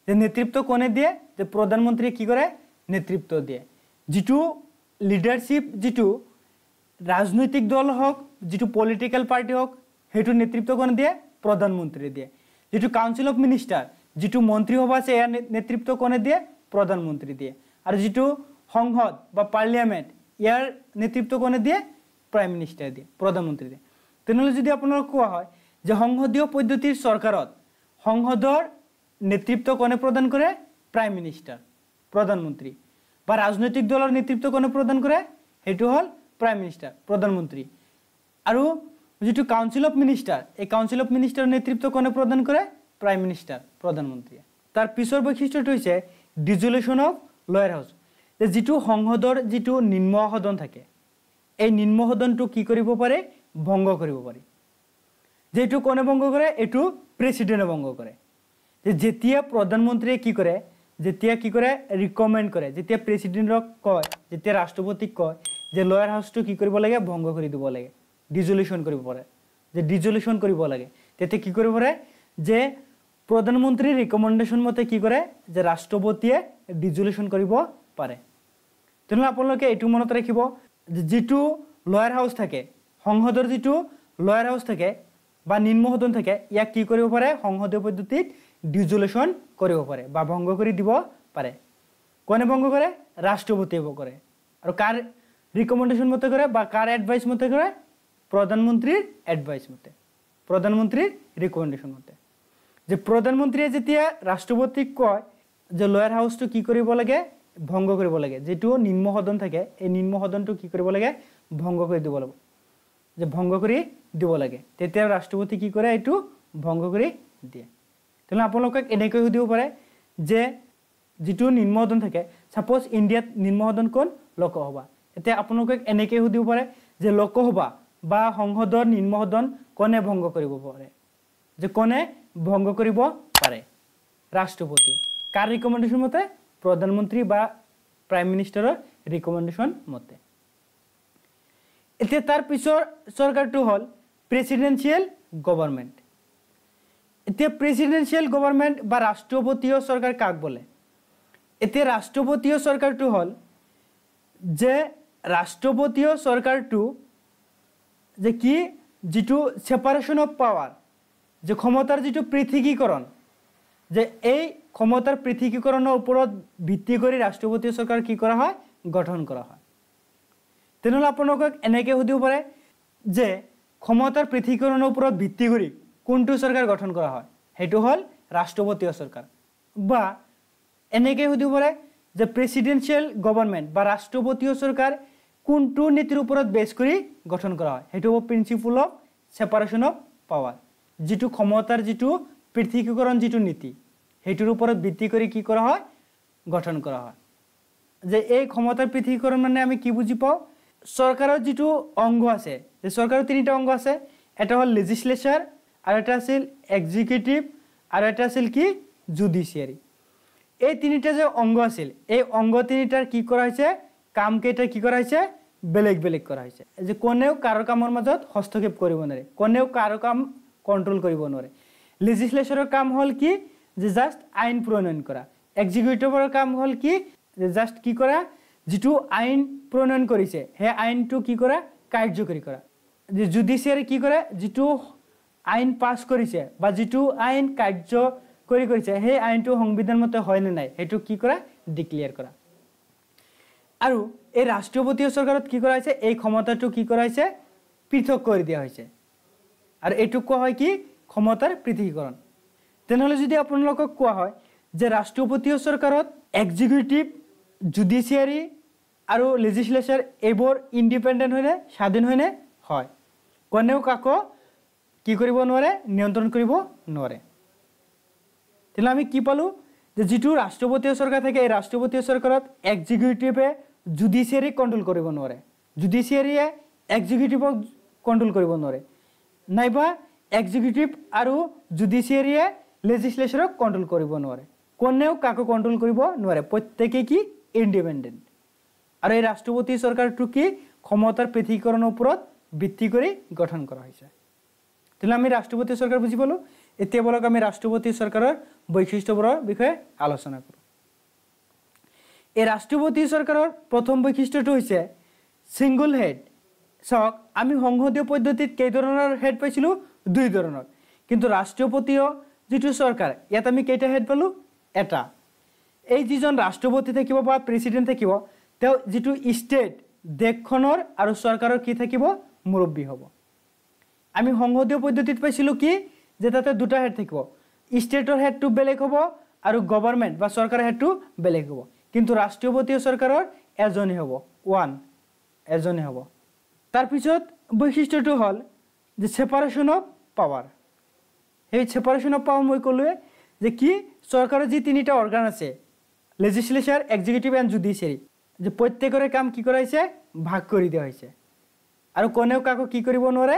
যে নেতৃত্ব কোনে দিয়ে যে প্ৰধানমন্ত্ৰীয়ে কি কৰে নেতৃত্ব দিয়ে যিটো লিডাৰশ্বিপ যিটো ৰাজনৈতিক দল হওক যিটো পলিটিকেল পাৰ্টি হওক সেইটো নেতৃত্ব কোনে দিয়ে প্ৰধানমন্ত্ৰীয়ে দিয়ে যিটো কাউন্সিল অফ মিনিষ্টাৰ যিটো মন্ত্ৰীসভা আছে ইয়াৰ নেতৃত্ব কোনে দিয়ে প্ৰধানমন্ত্ৰী দিয়ে আৰু যিটো সংসদ বা পাৰ্লিয়ামেণ্ট ইয়াৰ নেতৃত্ব কোনে দিয়ে প্ৰাইম মিনিষ্টাৰে দিয়ে প্ৰধানমন্ত্ৰীয়ে দিয়ে তেনেহ'লে যদি আপোনালোকক কোৱা হয় যে সংসদীয় পদ্ধতিৰ চৰকাৰত সংসদৰ নেতৃত্ব কনে প্রদান করে প্রাইম মিনিস্টার প্রধানমন্ত্রী বা রাজনৈতিক দলৰ নেতৃত্ব কোনে প্ৰদান কৰে সেইটো হ'ল প্ৰাইম মিনিষ্টাৰ প্ৰধানমন্ত্ৰী আৰু যিটো কাউন্সিল অফ মিনিষ্টাৰ এই কাউন্সিল অফ মিনিষ্টাৰৰ নেতৃত্ব কোনে প্ৰদান কৰে প্ৰাইম মিনিষ্টাৰ প্ৰধানমন্ত্ৰীয়ে তাৰ পিছৰ বৈশিষ্ট্যটো হৈছে ডিজলেশ্যন অফ লয়াৰ হাউচ যিটো সংসদৰ যিটো নিম্ন সদন থাকে এই নিম্ন সদনটো কি কৰিব পাৰে ভংগ কৰিব পাৰি যিটো কোনে ভংগ কৰে এইটো প্ৰেচিডেণ্টে ভংগ কৰে যে যেতিয়া প্ৰধানমন্ত্ৰীয়ে কি কৰে যেতিয়া কি কৰে ৰিকমেণ্ড কৰে যেতিয়া প্ৰেচিডেণ্টক কয় যেতিয়া ৰাষ্ট্ৰপতিক কয় যে লয়াৰ হাউচটো কি কৰিব লাগে ভংগ কৰি দিব লাগে ডিজলিউশ্যন কৰিব পাৰে যে ডিজলিউশ্যন কৰিব লাগে তেতিয়া কি কৰিব পাৰে যে প্ৰধানমন্ত্ৰীৰ ৰিকমেণ্ডেশ্যন মতে কি কৰে যে ৰাষ্ট্ৰপতিয়ে ডিজলিউশ্যন কৰিব পাৰে তেনেহ'লে আপোনালোকে এইটো মনত ৰাখিব যে যিটো লয়াৰ হাউচ থাকে সংসদৰ যিটো লয়াৰ হাউচ থাকে বা নিম্ন সদন থাকে ইয়াক কি কৰিব পাৰে সংসদীয় পদ্ধতিত ডিজুলেশ্যন কৰিব পাৰে বা ভংগ কৰি দিব পাৰে কোনে ভংগ কৰে হব কৰে আৰু কাৰ ৰিকমেণ্ডেশ্যন মতে কৰে বা কাৰ এডভাইচ মতে কৰে প্ৰধানমন্ত্ৰীৰ এডভাইচ মতে প্ৰধানমন্ত্ৰীৰ ৰিকমেণ্ডেশ্যন মতে যে প্ৰধানমন্ত্ৰীয়ে যেতিয়া ৰাষ্ট্ৰপতিক কয় যে লয়াৰ হাউচটো কি কৰিব লাগে ভংগ কৰিব লাগে যিটো নিম্ন সদন থাকে এই নিম্ন সদনটো কি কৰিব লাগে ভংগ কৰি দিব লাগিব যে ভংগ কৰি দিব লাগে তেতিয়া ৰাষ্ট্ৰপতি কি কৰে এইটো ভংগ কৰি দিয়ে তেনেহ'লে আপোনালোকে এনেকৈ সুধিব পাৰে যে যিটো নিম্ন থাকে ছাপ'জ ইণ্ডিয়াত নিম্ন সদন কোন লোকসভা এতিয়া আপোনালোকে এনেকৈ সুধিব পাৰে যে লোকসভা বা সংসদৰ নিম্ন সদন কোনে ভংগ কৰিব পাৰে যে কোনে ভংগ কৰিব পাৰে ৰাষ্ট্ৰপতি কাৰ ৰিকমেণ্ডেশ্যন মতে প্ৰধানমন্ত্ৰী বা প্ৰাইম মিনিষ্টাৰৰ ৰিকমেণ্ডেশ্যন মতে এতিয়া তাৰ পিছৰ চৰকাৰটো হ'ল প্ৰেচিডেঞ্চিয়েল গভৰ্ণমেণ্ট এতিয়া প্ৰেচিডেঞ্চিয়েল গভৰ্ণমেণ্ট বা ৰাষ্ট্ৰপতিয় চৰকাৰ কাক বোলে এতিয়া ৰাষ্ট্ৰপতিয় চৰকাৰটো হ'ল যে ৰাষ্ট্ৰপতিয় চৰকাৰটো যে কি যিটো ছেপাৰেশ্যন অফ পাৱাৰ যে ক্ষমতাৰ যিটো পৃথিকীকৰণ যে এই ক্ষমতাৰ পৃথিকীকৰণৰ ওপৰত ভিত্তি কৰি ৰাষ্ট্ৰপতিয় চৰকাৰ কি কৰা হয় গঠন কৰা হয় তেনেহ'লে আপোনালোকক এনেকৈ সুধিব পাৰে যে ক্ষমতাৰ পৃথিকীকৰণৰ ওপৰত ভিত্তি কৰি কোনটো চৰকাৰ গঠন কৰা হয় সেইটো হ'ল ৰাষ্ট্ৰপতীয় চৰকাৰ বা এনেকৈ সুধিব পাৰে যে প্ৰেচিডেঞ্চিয়েল গভৰ্ণমেণ্ট বা ৰাষ্ট্ৰপতীয় চৰকাৰ কোনটো নীতিৰ ওপৰত বেছ কৰি গঠন কৰা হয় সেইটো হ'ব principle of separation of power যিটো ক্ষমতাৰ যিটো পৃথকীকৰণ যিটো নীতি সেইটোৰ ওপৰত ভিত্তি কৰি কি কৰা হয় গঠন কৰা হয় যে এই ক্ষমতাৰ পৃথকীকৰণ মানে আমি কি বুজি পাওঁ চৰকাৰৰ যিটো অংগ আছে যে চৰকাৰৰ তিনিটা অংগ আছে এটা হ'ল লেজিছলেচাৰ আৰু এটা আছিল এক্সিকিউটিভ আৰু এটা আছিল কি জুডিচিয়াৰী এই তিনিটা যে অংগ আছিল এই অংগ তিনিটাৰ কি কৰা হৈছে কাম কেইটাৰ কি কৰা হৈছে বেলেগ বেলেগ কৰা হৈছে যে কোনেও কাৰো কামৰ মাজত হস্তক্ষেপ কৰিব নোৱাৰে কোনেও কাৰো কাম কণ্ট্ৰল কৰিব নোৱাৰে লেজিছলেচনৰ কাম হ'ল কি যে জাষ্ট আইন প্ৰণয়ন কৰা এক্সিকিউটিভৰ কাম হ'ল কি যে জাষ্ট কি কৰা যিটো আইন প্ৰণয়ন কৰিছে সেই আইনটো কি কৰা কাৰ্যকৰী কৰা যে জুডিচিয়াৰী কি কৰে যিটো আইন পাছ কৰিছে বা যিটো আইন কাৰ্যকৰী কৰিছে সেই আইনটো সংবিধানমতে হয়নে নাই সেইটো কি কৰা ডিক্লেয়াৰ কৰা আৰু এই ৰাষ্ট্ৰপতীয় চৰকাৰত কি কৰা হৈছে এই ক্ষমতাটো কি কৰা হৈছে পৃথক কৰি দিয়া হৈছে আৰু এইটো কোৱা হয় কি ক্ষমতাৰ পৃথকীকৰণ তেনেহ'লে যদি আপোনালোকক কোৱা হয় যে ৰাষ্ট্ৰপতীয় চৰকাৰত এক্সিকিউটিভ জুডিচিয়াৰী আৰু লেজিছলেচাৰ এইবোৰ ইণ্ডিপেণ্ডেণ্ট হয়নে স্বাধীন হয়নে হয় কোনেও কাকো কি কৰিব নোৱাৰে নিয়ন্ত্ৰণ কৰিব নোৱাৰে তেতিয়াহ'লে আমি কি পালোঁ যে যিটো ৰাষ্ট্ৰপতি চৰকাৰ থাকে এই ৰাষ্ট্ৰপতীয় চৰকাৰত এক্সিকিউটিভে জুডিচিয়াৰী কণ্ট্ৰল কৰিব নোৱাৰে জুডিচিয়াৰীয়ে একজিকিউটিভক কণ্ট্ৰল কৰিব নোৱাৰে নাইবা একজিকিউটিভ আৰু জুডিচিয়াৰীয়ে লেজিছলেচনক কণ্ট্ৰল কৰিব নোৱাৰে কোনেও কাকো কণ্ট্ৰল কৰিব নোৱাৰে প্ৰত্যেকেই কি ইণ্ডিপেণ্ডেণ্ট আৰু এই ৰাষ্ট্ৰপতি চৰকাৰটো কি ক্ষমতাৰ পৃথিকৰণৰ ওপৰত ভিত্তি কৰি গঠন কৰা হৈছে তেতিয়াহ'লে আমি ৰাষ্ট্ৰপতি চৰকাৰ বুজি পালোঁ এতিয়া আমি ৰাষ্ট্ৰপতি চৰকাৰৰ বৈশিষ্ট্যবোৰৰ বিষয়ে আলোচনা কৰোঁ এই ৰাষ্ট্ৰপতি চৰকাৰৰ প্ৰথম বৈশিষ্ট্যটো হৈছে ছিংগুল হেড চাওক আমি সংসদীয় পদ্ধতিত কেইধৰণৰ হেড পাইছিলোঁ দুই ধৰণৰ কিন্তু ৰাষ্ট্ৰপতীয় যিটো চৰকাৰ ইয়াত আমি কেইটা হেড পালোঁ এটা এই যিজন ৰাষ্ট্ৰপতি থাকিব বা প্ৰেচিডেণ্ট থাকিব তেওঁ যিটো ষ্টেট দেশখনৰ আৰু চৰকাৰৰ কি থাকিব মুৰব্বী হ'ব আমি সংসদীয় পদ্ধতিত পাইছিলোঁ কি যে তাতে দুটা হেড থাকিব ষ্টেটৰ হেডটো বেলেগ হ'ব আৰু গভৰ্ণমেণ্ট বা চৰকাৰৰ হেডটো বেলেগ হ'ব কিন্তু ৰাষ্ট্ৰপতিয়ে চৰকাৰৰ এজনেই হ'ব ওৱান এজনেই হ'ব তাৰপিছত বৈশিষ্ট্যটো হ'ল যে ছেপাৰেশ্যন অফ পাৱাৰ সেই ছেপাৰেশ্যন অফ পাৱাৰ মই ক'লোৱে যে কি চৰকাৰৰ যি তিনিটা অৰ্গান আছে লেজিছলেচাৰ এক্সিকিউটিভ এণ্ড জুডিচিয়াৰী যে প্ৰত্যেকৰে কাম কি কৰা হৈছে ভাগ কৰি দিয়া হৈছে আৰু কোনেও কাকো কি কৰিব নোৱাৰে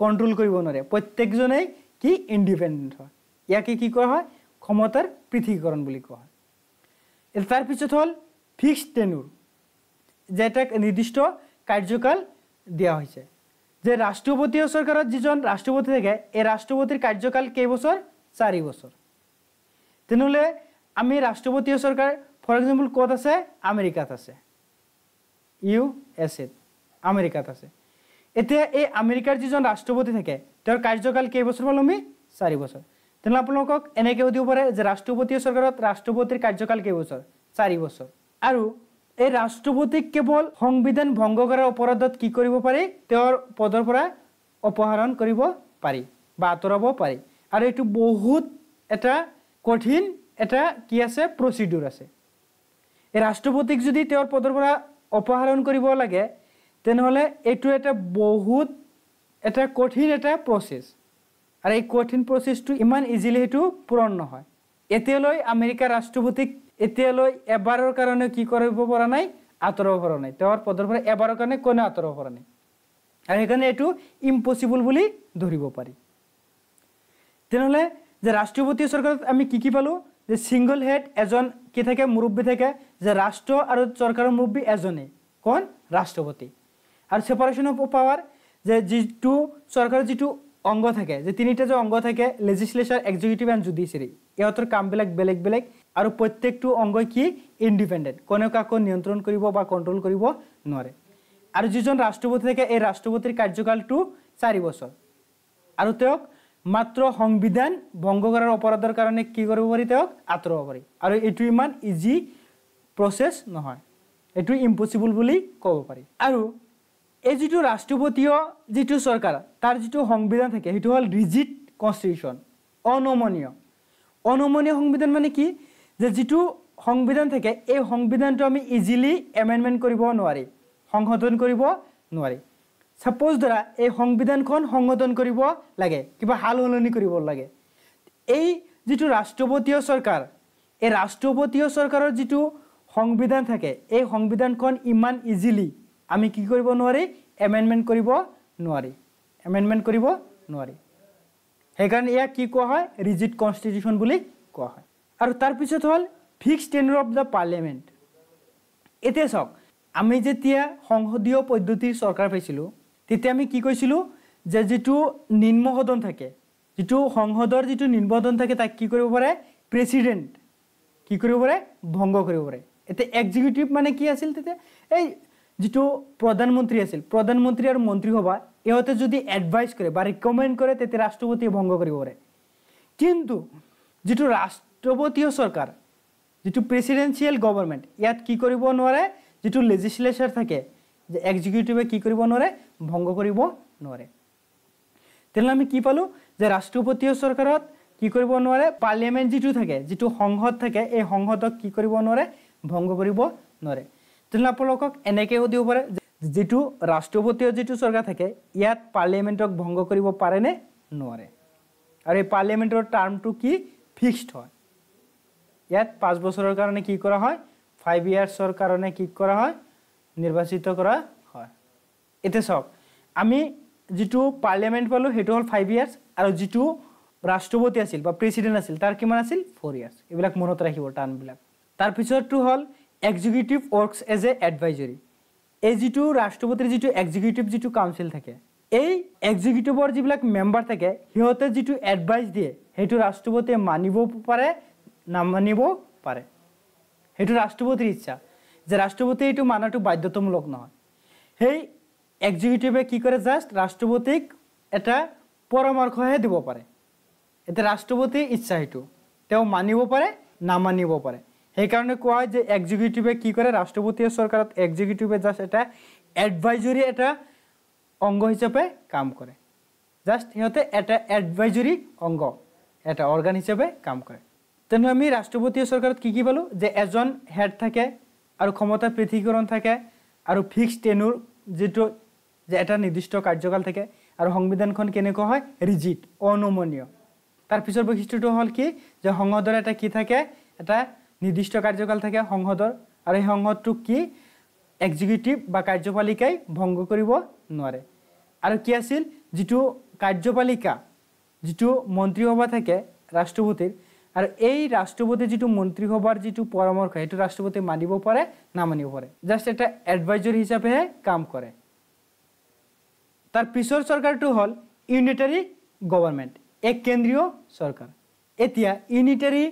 কণ্ট্ৰল কৰিব নোৱাৰে প্ৰত্যেকজনেই কি ইণ্ডিপেণ্ডেণ্ট হয় ইয়াকে কি কোৱা হয় ক্ষমতাৰ পৃথকীকৰণ বুলি কোৱা হয় তাৰপিছত হ'ল ফিক্সড টেনুৰ যে এটা নিৰ্দিষ্ট কাৰ্যকাল দিয়া হৈছে যে ৰাষ্ট্ৰপতিৰ চৰকাৰত যিজন ৰাষ্ট্ৰপতি থাকে এই ৰাষ্ট্ৰপতিৰ কাৰ্যকাল কেইবছৰ চাৰি বছৰ তেনেহ'লে আমি ৰাষ্ট্ৰপতীয় চৰকাৰ ফৰ এক্সাম্পল ক'ত আছে আমেৰিকাত আছে ইউ এছ এত আমেৰিকাত আছে এতিয়া এই আমেৰিকাৰ যিজন ৰাষ্ট্ৰপতি থাকে তেওঁৰ কাৰ্যকাল কেইবছৰ অৱলম্বী চাৰি বছৰ তেনেহ'লে আপোনালোকক এনেকৈ সুধিব পাৰে যে ৰাষ্ট্ৰপতিৰ চৰকাৰত ৰাষ্ট্ৰপতিৰ কাৰ্যকাল কেইবছৰ চাৰি বছৰ আৰু এই ৰাষ্ট্ৰপতিক কেৱল সংবিধান ভংগ কৰাৰ অপৰাধত কি কৰিব পাৰি তেওঁৰ পদৰ পৰা অপহৰণ কৰিব পাৰি বা আঁতৰাব পাৰি আৰু এইটো বহুত এটা কঠিন এটা কি আছে প্ৰচিডিউৰ আছে এই ৰাষ্ট্ৰপতিক যদি তেওঁৰ পদৰ পৰা অপহৰণ কৰিব লাগে তেনেহ'লে এইটো এটা বহুত এটা কঠিন এটা প্ৰচেছ আৰু এই কঠিন প্ৰচেছটো ইমান ইজিলি সেইটো পূৰণ নহয় এতিয়ালৈ আমেৰিকাৰ ৰাষ্ট্ৰপতিক এতিয়ালৈ এবাৰৰ কাৰণে কি কৰিব পৰা নাই আঁতৰাব পৰা নাই তেওঁৰ পদৰ পৰা এবাৰৰ কাৰণে কোনো আঁতৰাব পৰা নাই আৰু সেইকাৰণে এইটো ইম্পচিবল বুলি ধৰিব পাৰি তেনেহ'লে যে ৰাষ্ট্ৰপতি চৰকাৰত আমি কি কি পালোঁ যে ছিংগল হেড এজন কি থাকে মুৰব্বী থাকে যে ৰাষ্ট্ৰ আৰু চৰকাৰৰ মুৰব্বী এজনেই কোন ৰাষ্ট্ৰপতি আৰু চেপাৰেশ্যন অফ পাৱাৰ যে যিটো চৰকাৰৰ যিটো অংগ থাকে যে তিনিটা যে অংগ থাকে লেজিছলেচাৰ এক্সিকিউটিভ এণ্ড জুডিচিয়াৰী ইহঁতৰ কামবিলাক বেলেগ বেলেগ আৰু প্ৰত্যেকটো অংগই কি ইণ্ডিপেণ্ডেণ্ট কোনেও কাকো নিয়ন্ত্ৰণ কৰিব বা কণ্ট্ৰল কৰিব নোৱাৰে আৰু যিজন ৰাষ্ট্ৰপতি থাকে এই ৰাষ্ট্ৰপতিৰ কাৰ্যকালটো চাৰি বছৰ আৰু তেওঁক মাত্ৰ সংবিধান ভংগ কৰাৰ অপৰাধৰ কাৰণে কি কৰিব পাৰি তেওঁক আঁতৰাব পাৰি আৰু এইটো ইমান ইজি প্ৰচেছ নহয় এইটো ইম্পচিবল বুলি ক'ব পাৰি আৰু এই যিটো ৰাষ্ট্ৰপতিয় যিটো চৰকাৰ তাৰ যিটো সংবিধান থাকে সেইটো হ'ল ৰিজিট কনষ্টিটিউচন অনমনীয় অনমনীয় সংবিধান মানে কি যে যিটো সংবিধান থাকে এই সংবিধানটো আমি ইজিলি এমেণ্ডমেণ্ট কৰিব নোৱাৰি সংশোধন কৰিব নোৱাৰি ছাপ'জ ধৰা এই সংবিধানখন সংশোধন কৰিব লাগে কিবা সাল সলনি কৰিব লাগে এই যিটো ৰাষ্ট্ৰপতিয় চৰকাৰ এই ৰাষ্ট্ৰপতিয় চৰকাৰৰ যিটো সংবিধান থাকে এই সংবিধানখন ইমান ইজিলি আমি কি কৰিব নোৱাৰি এমেণ্ডমেণ্ট কৰিব নোৱাৰি এমেণ্ডমেণ্ট কৰিব নোৱাৰি সেইকাৰণে ইয়াক কি কোৱা হয় ৰিজিট কনষ্টিটিউশ্যন বুলি কোৱা হয় আৰু তাৰপিছত হ'ল ফিক্স টেনৰ অফ দ্য পাৰ্লিয়ামেণ্ট এতিয়া চাওক আমি যেতিয়া সংসদীয় পদ্ধতিৰ চৰকাৰ পাইছিলোঁ তেতিয়া আমি কি কৈছিলোঁ যে যিটো নিম্ন সদন থাকে যিটো সংসদৰ যিটো নিম্ন সদন থাকে তাক কি কৰিব পাৰে প্ৰেচিডেণ্ট কি কৰিব পাৰে ভংগ কৰিব পাৰে এতিয়া এক্সিকিউটিভ মানে কি আছিল তেতিয়া এই যিটো প্ৰধানমন্ত্ৰী আছিল প্ৰধানমন্ত্ৰী আৰু মন্ত্ৰীসভা ইহঁতে যদি এডভাইচ কৰে বা ৰিকমেণ্ড কৰে তেতিয়া ৰাষ্ট্ৰপতিয়ে ভংগ কৰিব পাৰে কিন্তু যিটো ৰাষ্ট্ৰপতিয় চৰকাৰ যিটো প্ৰেচিডেঞ্চিয়েল গভৰ্ণমেণ্ট ইয়াত কি কৰিব নোৱাৰে যিটো লেজিছলেচাৰ থাকে যে এক্সিকিউটিভে কি কৰিব নোৱাৰে ভংগ কৰিব নোৱাৰে তেনেহ'লে আমি কি পালোঁ যে ৰাষ্ট্ৰপতিয় চৰকাৰত কি কৰিব নোৱাৰে পাৰ্লিয়ামেণ্ট যিটো থাকে যিটো সংসদ থাকে এই সংসদক কি কৰিব নোৱাৰে ভংগ কৰিব নোৱাৰে তেনে আপোনালোকক এনেকৈ সুধিব পাৰে যিটো ৰাষ্ট্ৰপতিৰ যিটো চৰকাৰ থাকে ইয়াত পাৰ্লিয়ামেণ্টক ভংগ কৰিব পাৰেনে নোৱাৰে আৰু এই পাৰ্লিয়ামেণ্টৰ টাৰ্মটো কি ফিক্সড হয় ইয়াত পাঁচ বছৰৰ কাৰণে কি কৰা হয় ফাইভ ইয়াৰ্ছৰ কাৰণে কি কৰা হয় নিৰ্বাচিত কৰা হয় এতিয়া চাওক আমি যিটো পাৰ্লিয়ামেণ্ট পালোঁ সেইটো হ'ল ফাইভ ইয়াৰ্ছ আৰু যিটো ৰাষ্ট্ৰপতি আছিল বা প্ৰেচিডেণ্ট আছিল তাৰ কিমান আছিল ফ'ৰ ইয়াৰ্ছ এইবিলাক মনত ৰাখিব টাৰ্মবিলাক তাৰপিছৰটো হ'ল executive works as a advisory এই যিটো ৰাষ্ট্ৰপতিৰ যিটো এক্সিকিউটিভ যিটো কাউঞ্চিল থাকে এই এক্সিকিউটিভৰ যিবিলাক মেম্বাৰ থাকে সিহঁতে যিটো এডভাইচ দিয়ে সেইটো ৰাষ্ট্ৰপতিয়ে মানিব পাৰে নামানিব পাৰে সেইটো ৰাষ্ট্ৰপতিৰ ইচ্ছা যে ৰাষ্ট্ৰপতিয়ে এইটো মানাটো বাধ্যতামূলক নহয় সেই এক্সিকিউটিভে কি কৰে জাষ্ট ৰাষ্ট্ৰপতিক এটা পৰামৰ্শহে দিব পাৰে এতিয়া ৰাষ্ট্ৰপতিৰ ইচ্ছা সেইটো তেওঁ মানিব পাৰে নামানিব পাৰে সেইকাৰণে কোৱা হয় যে এক্সিকিউটিভে কি কৰে ৰাষ্ট্ৰপতিয়ে চৰকাৰত এক্সিকিউটিভে জাষ্ট এটা এডভাইজৰী এটা অংগ হিচাপে কাম কৰে জাষ্ট সিহঁতে এটা এডভাইজৰী অংগ এটা অৰ্গান হিচাপে কাম কৰে তেনে আমি ৰাষ্ট্ৰপতিয়ে চৰকাৰত কি কি পালোঁ যে এজন হেড থাকে আৰু ক্ষমতা পৃথকীকৰণ থাকে আৰু ফিক্স টেনুৰ যিটো যে এটা নিৰ্দিষ্ট কাৰ্যকাল থাকে আৰু সংবিধানখন কেনেকুৱা হয় ৰিজিট অনমনীয় তাৰপিছৰ বৈশিষ্ট্যটো হ'ল কি যে সংসদৰ এটা কি থাকে এটা নিৰ্দিষ্ট কাৰ্যকাল থাকে সংসদৰ আৰু সেই সংসদটোক কি এক্সিকিউটিভ বা কাৰ্যপালিকাই ভংগ কৰিব নোৱাৰে আৰু কি আছিল যিটো কাৰ্যপালিকা যিটো মন্ত্ৰীসভা থাকে ৰাষ্ট্ৰপতিৰ আৰু এই ৰাষ্ট্ৰপতিৰ যিটো মন্ত্ৰীসভাৰ যিটো পৰামৰ্শ সেইটো ৰাষ্ট্ৰপতি মানিব পাৰে নামানিব পাৰে জাষ্ট এটা এডভাইজৰ হিচাপেহে কাম কৰে তাৰ পিছৰ চৰকাৰটো হ'ল ইউনিটাৰী গভৰ্ণমেণ্ট এক কেন্দ্ৰীয় চৰকাৰ এতিয়া ইউনিটাৰী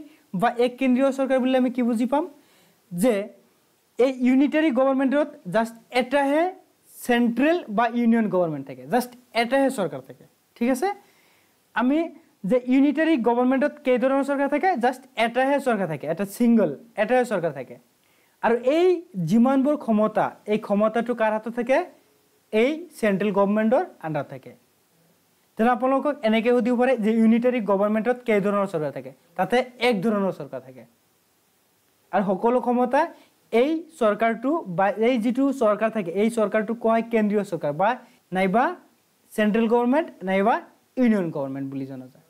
বা এক কেন্দ্ৰীয় চৰকাৰ বুলিলে আমি কি বুজি পাম যে এই ইউনিটেৰী গভৰ্ণমেণ্টত জাষ্ট এটাহে চেণ্ট্ৰেল বা ইউনিয়ন গভৰ্ণমেণ্ট থাকে জাষ্ট এটাহে চৰকাৰ থাকে ঠিক আছে আমি যে ইউনিটেৰী গভৰ্ণমেণ্টত কেইধৰণৰ চৰকাৰ থাকে জাষ্ট এটাহে চৰকাৰ থাকে এটা ছিংগল এটাহে চৰকাৰ থাকে আৰু এই যিমানবোৰ ক্ষমতা এই ক্ষমতাটো কাৰ হাতত থাকে এই চেণ্ট্ৰেল গভৰ্ণমেণ্টৰ আণ্ডাৰত থাকে তেতিয়া আপোনালোকক এনেকৈ সুধিব পাৰে যে ইউনিটেৰী গভৰ্ণমেণ্টত কেইধৰণৰ চৰকাৰ থাকে তাতে এক ধৰণৰ চৰকাৰ থাকে আৰু সকলো ক্ষমতা এই চৰকাৰটো বা এই যিটো চৰকাৰ থাকে এই চৰকাৰটো কোৱা হয় কেন্দ্ৰীয় চৰকাৰ বা নাইবা চেণ্ট্ৰেল গভৰ্ণমেণ্ট নাইবা ইউনিয়ন গভৰ্ণমেণ্ট বুলি জনা যায়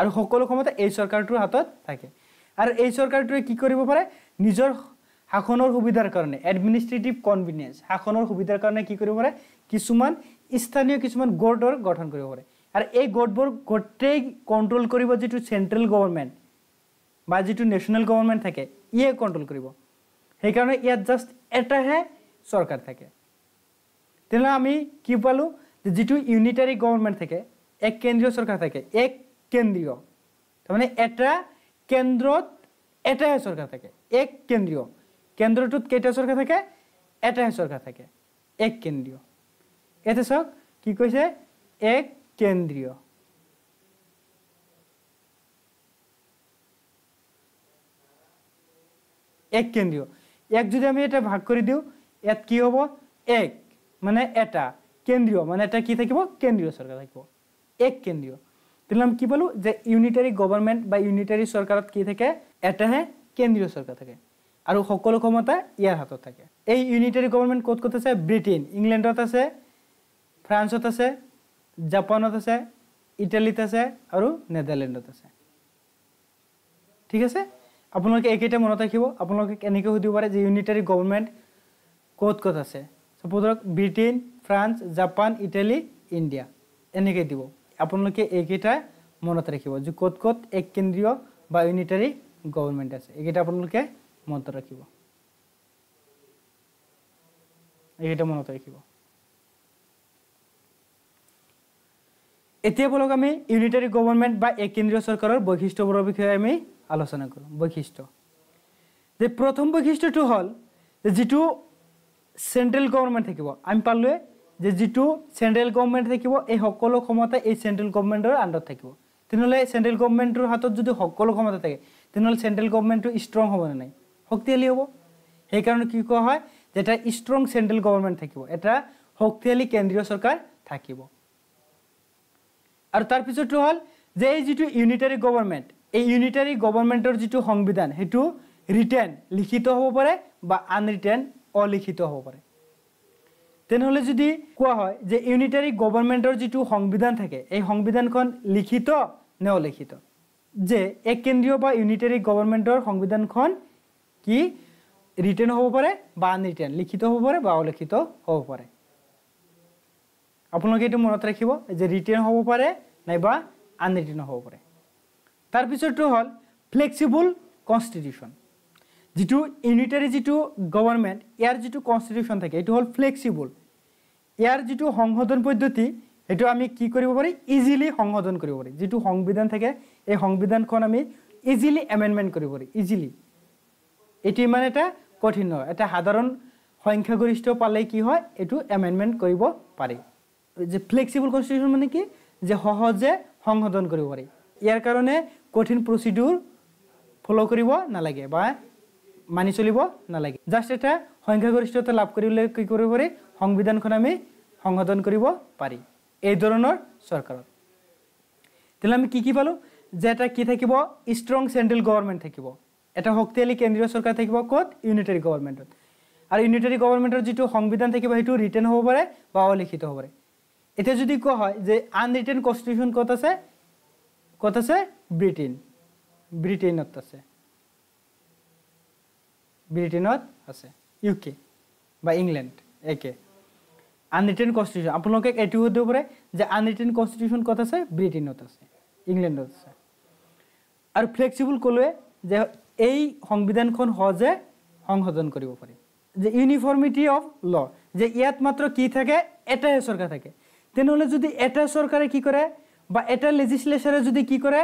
আৰু সকলো ক্ষমতা এই চৰকাৰটোৰ হাতত থাকে আৰু এই চৰকাৰটোৱে কি কৰিব পাৰে নিজৰ শাসনৰ সুবিধাৰ কাৰণে এডমিনিষ্ট্ৰেটিভ কনভিনিয়েঞ্চ শাসনৰ সুবিধাৰ কাৰণে কি কৰিব পাৰে কিছুমান স্থানীয় কিছুমান গোৰ্ডৰ গঠন কৰিব পাৰে আৰু এই গোটবোৰ গোটেই কণ্ট্ৰল কৰিব যিটো চেণ্ট্ৰেল গভৰ্ণমেণ্ট বা যিটো নেশ্যনেল গভৰ্ণমেণ্ট থাকে ইয়ে কণ্ট্ৰল কৰিব সেইকাৰণে ইয়াত জাষ্ট এটাহে চৰকাৰ থাকে তেনেহ'লে আমি কি পালোঁ যে যিটো ইউনিটাৰী গভৰ্ণমেণ্ট থাকে এক কেন্দ্ৰীয় চৰকাৰ থাকে এক কেন্দ্ৰীয় তাৰমানে এটা কেন্দ্ৰত এটাহে চৰকাৰ থাকে এক কেন্দ্ৰীয় কেন্দ্ৰটোত কেইটা চৰকাৰ থাকে এটাহে চৰকাৰ থাকে এক কেন্দ্ৰীয় এতিয়া চাওক কি কৈছে এক কেন্দ্ৰীয় এক কেন্দ্ৰীয় এক যদি আমি এটা ভাগ কৰি দিওঁ ইয়াত কি হ'ব এক মানে এটা কেন্দ্ৰীয় মানে এটা কি থাকিব কেন্দ্ৰীয় চৰকাৰ থাকিব এক কেন্দ্ৰীয় তেনেহ'লে আমি কি পালোঁ যে ইউনিটাৰী গভৰ্ণমেণ্ট বা ইউনিটাৰী চৰকাৰত কি থাকে এটাহে কেন্দ্ৰীয় চৰকাৰ থাকে আৰু সকলো ক্ষমতা ইয়াৰ হাতত থাকে এই ইউনিটাৰী গভৰ্ণমেণ্ট ক'ত ক'ত আছে ব্ৰিটেইন ইংলেণ্ডত আছে ফ্ৰান্সত আছে জাপানত আছে ইটালীত আছে আৰু নেডাৰলেণ্ডত আছে ঠিক আছে আপোনালোকে এইকেইটা মনত ৰাখিব আপোনালোকে কেনেকৈ সুধিব পাৰে যে ইউনিটাৰী গভৰ্ণমেণ্ট ক'ত ক'ত আছে চাপোজ ধৰক Britain France Japan Italy India এনেকৈ দিব আপোনালোকে এইকেইটা মনত ৰাখিব যে ক'ত ক'ত এক কেন্দ্ৰীয় বা ইউনিটাৰী গভৰ্ণমেণ্ট আছে এইকেইটা আপোনালোকে মনত ৰাখিব এইকেইটা মনত ৰাখিব এতিয়া বলক আমি ইউনিটেৰী গভৰ্ণমেণ্ট বা এক কেন্দ্ৰীয় চৰকাৰৰ বৈশিষ্ট্যবোৰৰ বিষয়ে আমি আলোচনা কৰোঁ বৈশিষ্ট্য যে প্ৰথম বৈশিষ্ট্যটো হল যে যেটো সেন্ট্ৰেল গভৰ্নমেন্ট থাকিব আমি পালোয়ে যে যিটো চেণ্ট্ৰেল গভৰ্ণমেণ্ট থাকিব এই সকলো ক্ষমতা এই চেণ্ট্ৰেল গভৰ্ণমেণ্টৰ আন্ডাৰ থাকিব তেনেহ'লে চেণ্ট্ৰেল গভৰ্ণমেণ্টটোৰ হাতত যদি সকলো ক্ষমতা থাকে তেনহলে সেন্ট্ৰেল গভৰ্নমেন্ট স্ট্ৰং হবনে নাই শক্তিশালী হব সেইকাৰণে কি কোৱা হয় যে এটা ষ্ট্ৰং চেণ্ট্ৰেল গভৰ্ণমেণ্ট থাকিব এটা শক্তিশালী কেন্দ্ৰীয় চৰকাৰ থাকিব আৰু তাৰ পিছতটো হ'ল যে এই যিটো ইউনিটাৰী গভৰ্ণমেণ্ট এই ইউনিটাৰী গভৰ্ণমেণ্টৰ যিটো সংবিধান সেইটো ৰিটেন লিখিত হ'ব পাৰে বা আনৰিটেন অলিখিত হ'ব পাৰে তেনেহ'লে যদি কোৱা হয় যে ইউনিটাৰী গভৰ্ণমেণ্টৰ যিটো সংবিধান থাকে এই সংবিধানখন লিখিত নে অলিখিত যে এক কেন্দ্ৰীয় বা ইউনিটাৰী গভৰ্ণমেণ্টৰ সংবিধানখন কি ৰিটেন হ'ব পাৰে বা আনৰিটেন লিখিত হ'ব পাৰে বা অলিখিত হ'ব পাৰে আপোনালোকে এইটো মনত ৰাখিব যে ৰিটেন হ'ব পাৰে নাইবা আন আনৰিটিন হ'ব পাৰে তাৰ পিছৰটো হ'ল ফ্লেক্সিবল কনষ্টিটিউচন যিটো ইউনিটাৰী যিটো গভৰ্ণমেণ্ট ইয়াৰ যিটো কনষ্টিটিউচন থাকে এইটো হ'ল ফ্লেক্সিবল ইয়াৰ যিটো সংশোধন পদ্ধতি সেইটো আমি কি কৰিব পাৰি ইজিলি সংশোধন কৰিব পাৰি যিটো সংবিধান থাকে এই সংবিধানখন আমি ইজিলি এমেণ্ডমেণ্ট কৰিব পাৰি ইজিলি এইটো ইমান এটা কঠিন নহয় এটা সাধাৰণ সংখ্যাগৰিষ্ঠ পালে কি হয় এইটো এমেণ্ডমেণ্ট কৰিব পাৰি যে ফ্লেক্সিবল কনষ্টিটিউচন মানে কি যে সহজে সংশোধন কৰিব পাৰি ইয়াৰ কাৰণে কঠিন প্ৰচিডিউৰ ফ'ল' কৰিব নালাগে বা মানি চলিব নালাগে জাষ্ট এটা সংখ্যাগৰিষ্ঠতা লাভ কৰিবলৈ কি কৰিব পাৰি সংবিধানখন আমি সংশোধন কৰিব পাৰি এই ধৰণৰ চৰকাৰত তেতিয়া আমি কি কি পালোঁ যে এটা কি থাকিব ষ্ট্ৰং চেণ্ট্ৰেল গভৰ্ণমেণ্ট থাকিব এটা শক্তিশালী কেন্দ্ৰীয় চৰকাৰ থাকিব ক'ত ইউনিটেৰী গভৰ্ণমেণ্টত আৰু ইউনিটেৰী গভৰ্ণমেণ্টৰ যিটো সংবিধান থাকিব সেইটো ৰিটেন হ'ব পাৰে বা অলিখিত হ'ব পাৰে এটা যদি ক হয় যে আনরিটেন কনস্টিটিউশন কত আছে কত আছে ব্রিটেন ব্রিটেনত আছে ব্রিটেনত আছে ইউকে বা ইংল্যান্ড একে আনরিটেন কনস্টিটিউশন আপোনালোকে এইটো সুধিব পাৰে যে আনরিটেন কনস্টিটিউশন কত আছে ব্রিটেনত আছে ইংলেণ্ডত আছে আৰু ফ্লেক্সিবল ক'লোৱে যে এই সংবিধানখন সহজে সংশোধন কৰিব পাৰি যে ইউনিফৰ্মিটি অফ ল যে ইয়াত মাত্ৰ কি থাকে এটাই চৰকাৰ থাকে তেনেহ'লে যদি এটা চৰকাৰে কি কৰে বা এটা লেজিছলেচাৰে যদি কি কৰে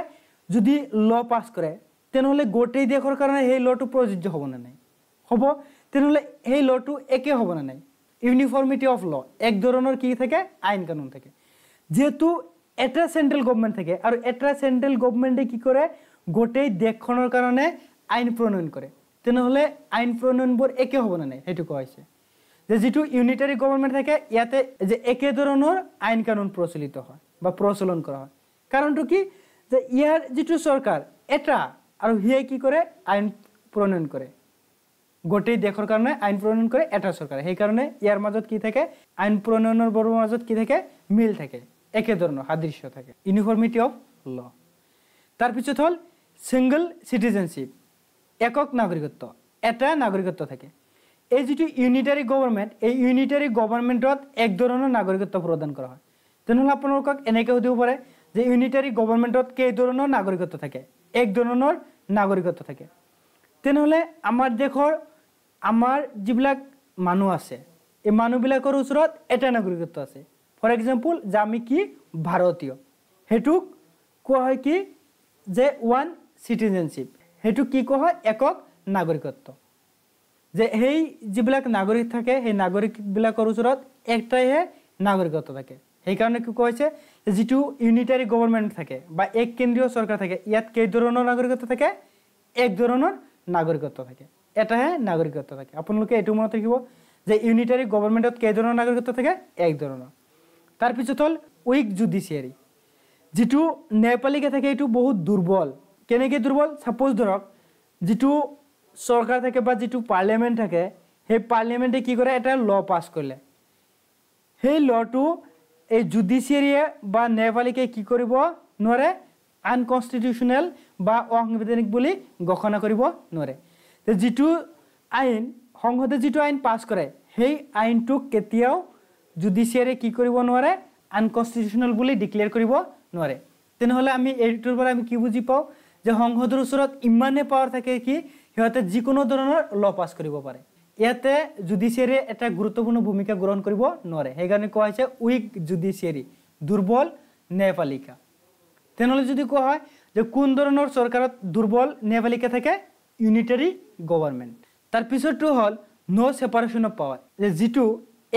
যদি ল পাছ কৰে তেনেহ'লে গোটেই দেশৰ কাৰণে সেই লটো প্ৰযোজ্য হ'ব নে নাই হ'ব তেনেহ'লে সেই লটো একে হ'ব নে নাই ইউনিফৰ্মিটি অফ ল এক ধৰণৰ কি থাকে আইন কানুন থাকে যিহেতু এটা চেণ্ট্ৰেল গভমেণ্ট থাকে আৰু এটা চেণ্ট্ৰেল গভমেণ্টে কি কৰে গোটেই দেশখনৰ কাৰণে আইন প্ৰণয়ন কৰে তেনেহ'লে আইন প্ৰণয়নবোৰ একে হ'ব নে নাই সেইটো কোৱা হৈছে যে যিটো ইউনিটারি গভর্নমেন্ট থাকে ইয়াতে যে একে ধরনের আইন কানুন প্ৰচলিত হয় বা প্ৰচলন কৰা হয় কাৰণটো কি যে ইয়াৰ যিটো চৰকাৰ এটা আৰু সিয়ে কি কৰে আইন প্ৰণয়ন কৰে গোটেই দেশৰ কাৰণে আইন প্ৰণয়ন কৰে এটা চৰকাৰে সেইকাৰণে ইয়াৰ মাজত কি থাকে আইন প্রণয়নের বৰ্বৰ মাজত কি থাকে মিল থাকে একেধৰণৰ সাদৃশ্য থাকে ইউনিফৰ্মিটি অফ ল তাৰপিছত হ'ল সিঙ্গল চিটিজেনশ্বিপ একক নাগৰিকত্ব এটা নাগৰিকত্ব থাকে এই যিটো ইউনিটাৰী গভৰ্ণমেণ্ট এই ইউনিটাৰী গভৰ্ণমেণ্টত এক ধৰণৰ নাগৰিকত্ব প্ৰদান কৰা হয় তেনেহ'লে আপোনালোকক এনেকৈ সুধিব পাৰে যে ইউনিটাৰী গভৰ্ণমেণ্টত কেই ধৰণৰ নাগৰিকত্ব থাকে এক ধৰণৰ নাগৰিকত্ব থাকে তেনেহ'লে আমাৰ দেশৰ আমাৰ যিবিলাক মানুহ আছে এই মানুহবিলাকৰ ওচৰত এটা নাগৰিকত্ব আছে ফৰ এক্সাম্পল যে আমি কি ভাৰতীয় সেইটোক কোৱা হয় কি যে ওৱান চিটিজেনশ্বিপ সেইটো কি কোৱা হয় একক নাগৰিকত্ব যে সেই যিবিলাক নাগৰিক থাকে সেই নাগৰিকবিলাকৰ ওচৰত একটাইহে নাগৰিকত্ব থাকে সেইকাৰণে কি কোৱা হৈছে যিটো ইউনিটাৰী গভৰ্ণমেণ্ট থাকে বা এক কেন্দ্ৰীয় চৰকাৰ থাকে ইয়াত কেই ধৰণৰ নাগৰিকত্ব থাকে এক ধৰণৰ নাগৰিকত্ব থাকে এটাহে নাগৰিকত্ব থাকে আপোনালোকে এইটো মনত ৰাখিব যে ইউনিটাৰী গভৰ্ণমেণ্টত কেই ধৰণৰ নাগৰিকত্ব থাকে এক ধৰণৰ তাৰপিছত হ'ল উইক জুডিচিয়াৰী যিটো নেপালীকে থাকে এইটো বহুত দুৰ্বল কেনেকৈ দুৰ্বল ছাপ'জ ধৰক যিটো চৰকাৰ থাকে বা যিটো পাৰ্লিয়ামেণ্ট থাকে সেই পাৰ্লিয়ামেণ্টে কি কৰে এটা ল পাছ কৰিলে সেই লটো এই জুডিচিয়াৰীয়ে বা ন্যায়পালিকাই কি কৰিব নোৱাৰে আনকনষ্টিটিউচনেল বা অসাংবিধানিক বুলি ঘোষণা কৰিব নোৱাৰে যিটো আইন সংসদে যিটো আইন পাছ কৰে সেই আইনটোক কেতিয়াও জুডিচিয়াৰীয়ে কি কৰিব নোৱাৰে আনকনষ্টিটিউচনেল বুলি ডিক্লেয়াৰ কৰিব নোৱাৰে তেনেহ'লে আমি এইটোৰ পৰা আমি কি বুজি পাওঁ যে সংসদৰ ওচৰত ইমানেই পাৱাৰ থাকে কি সিহঁতে যিকোনো ধৰণৰ ল' পাছ কৰিব পাৰে ইয়াতে জুডিচিয়াৰীয়ে এটা গুৰুত্বপূৰ্ণ ভূমিকা গ্ৰহণ কৰিব নোৱাৰে সেইকাৰণে কোৱা হৈছে উইক জুডিচিয়াৰী দুৰ্বল ন্যায়পালিকা তেনেহ'লে যদি কোৱা হয় যে কোন ধৰণৰ চৰকাৰত দুৰ্বল ন্যায়পালিকা থাকে ইউনিটেৰী গভৰ্ণমেণ্ট তাৰ পিছৰটো হ'ল ন' ছেপাৰেশ্যন অফ পাৱাৰ যে যিটো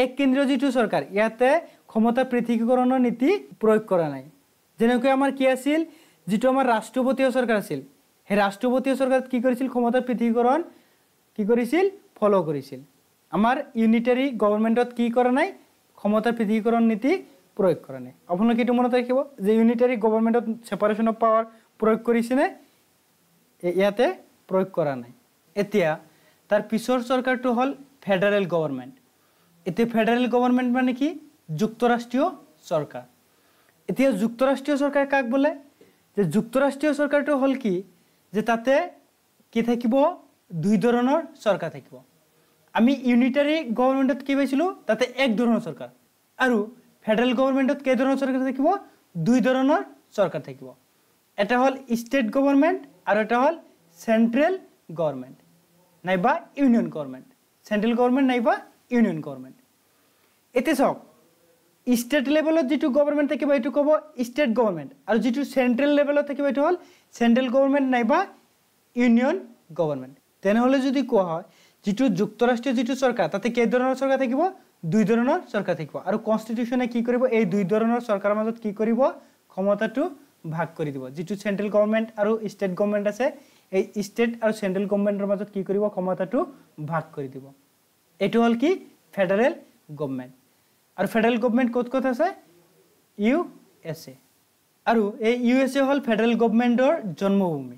এক কেন্দ্ৰীয় যিটো চৰকাৰ ইয়াতে ক্ষমতা পৃথকীকৰণৰ নীতি প্ৰয়োগ কৰা নাই যেনেকৈ আমাৰ কি আছিল যিটো আমাৰ ৰাষ্ট্ৰপতীয় চৰকাৰ আছিল সেই ৰাষ্ট্ৰপতিয় চৰকাৰত কি কৰিছিল ক্ষমতাৰ পৃথিকীকৰণ কি কৰিছিল ফ'ল' কৰিছিল আমাৰ ইউনিটেৰী গভৰ্ণমেণ্টত কি কৰা নাই ক্ষমতাৰ পৃথিকীকৰণ নীতি প্ৰয়োগ কৰা নাই আপোনালোকে এইটো মনত ৰাখিব যে ইউনিটেৰী গভৰ্ণমেণ্টত ছেপাৰেশ্যন অফ পাৱাৰ প্ৰয়োগ কৰিছেনে ইয়াতে প্ৰয়োগ কৰা নাই এতিয়া তাৰ পিছৰ চৰকাৰটো হ'ল ফেডাৰেল গভৰ্ণমেণ্ট এতিয়া ফেডাৰেল গভৰ্ণমেণ্ট মানে কি যুক্তৰাষ্ট্ৰীয় চৰকাৰ এতিয়া যুক্তৰাষ্ট্ৰীয় চৰকাৰে কাক বোলে যে যুক্তৰাষ্ট্ৰীয় চৰকাৰটো হ'ল কি যে তাতে কি থাকিব দুই ধৰণৰ চৰকাৰ থাকিব আমি ইউনিটাৰী গভৰ্ণমেণ্টত কি পাইছিলোঁ তাতে এক ধৰণৰ চৰকাৰ আৰু ফেডাৰেল গভৰ্ণমেণ্টত কেই ধৰণৰ চৰকাৰ থাকিব দুই ধৰণৰ চৰকাৰ থাকিব এটা হ'ল ষ্টেট গভৰ্ণমেণ্ট আৰু এটা হ'ল চেণ্ট্ৰেল গভৰ্ণমেণ্ট নাইবা ইউনিয়ন গভৰ্ণমেণ্ট চেণ্ট্ৰেল গভৰ্ণমেণ্ট নাইবা ইউনিয়ন গভৰ্ণমেণ্ট এতিয়া চাওক ষ্টেট লেভেলত যিটো গভৰ্ণমেণ্ট থাকিব সেইটো ক'ব ষ্টেট গভৰ্ণমেণ্ট আৰু যিটো চেণ্ট্ৰেল লেভেলত থাকিব এইটো হ'ল চেণ্ট্ৰেল গভৰ্ণমেণ্ট নাইবা ইউনিয়ন গভৰ্ণমেণ্ট তেনেহ'লে যদি কোৱা হয় যিটো যুক্তৰাষ্ট্ৰীয় যিটো চৰকাৰ তাতে কেইধৰণৰ চৰকাৰ থাকিব দুই ধৰণৰ চৰকাৰ থাকিব আৰু কনষ্টিটিউশ্যনে কি কৰিব এই দুই ধৰণৰ চৰকাৰৰ মাজত কি কৰিব ক্ষমতাটো ভাগ কৰি দিব যিটো চেণ্ট্ৰেল গভৰ্ণমেণ্ট আৰু ষ্টেট গভৰ্ণমেণ্ট আছে এই ষ্টেট আৰু চেণ্ট্ৰেল গভৰ্ণমেণ্টৰ মাজত কি কৰিব ক্ষমতাটো ভাগ কৰি দিব এইটো হ'ল কি ফেডাৰেল গভৰ্ণমেণ্ট আৰু ফেডাৰেল গভৰ্ণমেণ্ট ক'ত ক'ত আছে ইউ এছ এ আৰু এই ইউ এছ এ হ'ল ফেডাৰেল গভমেণ্টৰ জন্মভূমি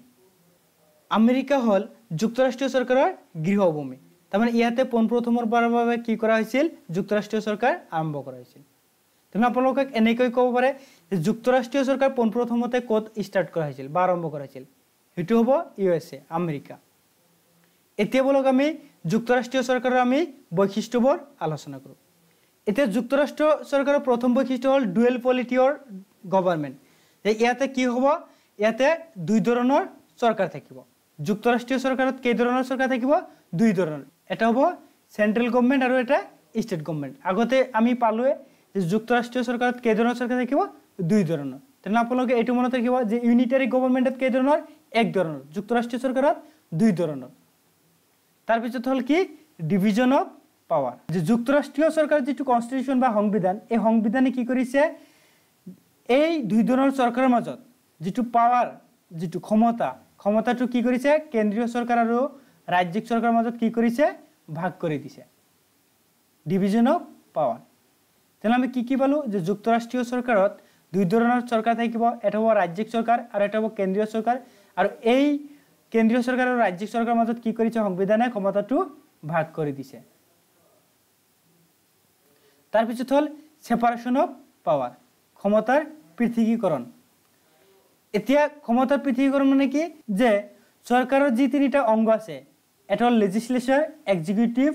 আমেৰিকা হ'ল যুক্তৰাষ্ট্ৰীয় চৰকাৰৰ গৃহভূমি তাৰমানে ইয়াতে পোনপ্ৰথমৰ বাৰৰ বাবে কি কৰা হৈছিল যুক্তৰাষ্ট্ৰীয় চৰকাৰ আৰম্ভ কৰা হৈছিল তাৰমানে আপোনালোকক এনেকৈ ক'ব পাৰে যে যুক্তৰাষ্ট্ৰীয় চৰকাৰ পোনপ্ৰথমতে ক'ত ষ্টাৰ্ট কৰা হৈছিল বা আৰম্ভ কৰা হৈছিল সেইটো হ'ব ইউ এছ এ আমেৰিকা এতিয়া বোলক আমি যুক্তৰাষ্ট্ৰীয় চৰকাৰৰ আমি বৈশিষ্ট্যবোৰ আলোচনা কৰোঁ এতিয়া যুক্তৰাষ্ট্ৰীয় চৰকাৰৰ প্ৰথম বৈশিষ্ট্য হ'ল ডুৱেল পলিটিঅ'ৰ গভাৰ্মেণ্ট যে ইয়াতে কি হ'ব ইয়াতে দুই ধৰণৰ চৰকাৰ থাকিব যুক্তৰাষ্ট্ৰীয় চৰকাৰত কেই ধৰণৰ চৰকাৰ থাকিব দুই ধৰণৰ এটা হ'ব চেণ্ট্ৰেল গভমেণ্ট আৰু এটা ষ্টেট গভমেণ্ট আগতে আমি পালোৱে যে যুক্তৰাষ্ট্ৰীয় চৰকাৰত কেই ধৰণৰ চৰকাৰ থাকিব দুই ধৰণৰ তেনে আপোনালোকে এইটো মনত ৰাখিব যে ইউনিটাৰী গভৰ্ণমেণ্টত কেই ধৰণৰ এক ধৰণৰ যুক্তৰাষ্ট্ৰীয় চৰকাৰত দুই ধৰণৰ তাৰপিছত হ'ল কি ডিভিজন অফ পাৱাৰ যে যুক্তৰাষ্ট্ৰীয় চৰকাৰৰ যিটো কনষ্টিটিউচন বা সংবিধান এই সংবিধানে কি কৰিছে এই দুই ধৰণৰ চৰকাৰৰ মাজত যিটো পাৱাৰ যিটো ক্ষমতা ক্ষমতাটো কি কৰিছে কেন্দ্ৰীয় চৰকাৰ আৰু ৰাজ্যিক চৰকাৰৰ মাজত কি কৰিছে ভাগ কৰি দিছে ডিভিজন অফ পাৱাৰ তেনে আমি কি কি পালোঁ যে যুক্তৰাষ্ট্ৰীয় চৰকাৰত দুই ধৰণৰ চৰকাৰ থাকিব এটা হ'ব ৰাজ্যিক চৰকাৰ আৰু এটা হ'ব কেন্দ্ৰীয় চৰকাৰ আৰু এই কেন্দ্ৰীয় চৰকাৰ আৰু ৰাজ্যিক চৰকাৰৰ মাজত কি কৰিছে সংবিধানে ক্ষমতাটো ভাগ কৰি দিছে তাৰপিছত হ'ল ছেপাৰেশ্যন অফ পাৱাৰ ক্ষমতাৰ পৃথকীকৰণ এতিয়া ক্ষমতাৰ পৃথকীকৰণ মানে কি যে চৰকাৰৰ যি তিনিটা অংগ আছে এটা হ'ল লেজিছলেচন এক্সিকিউটিভ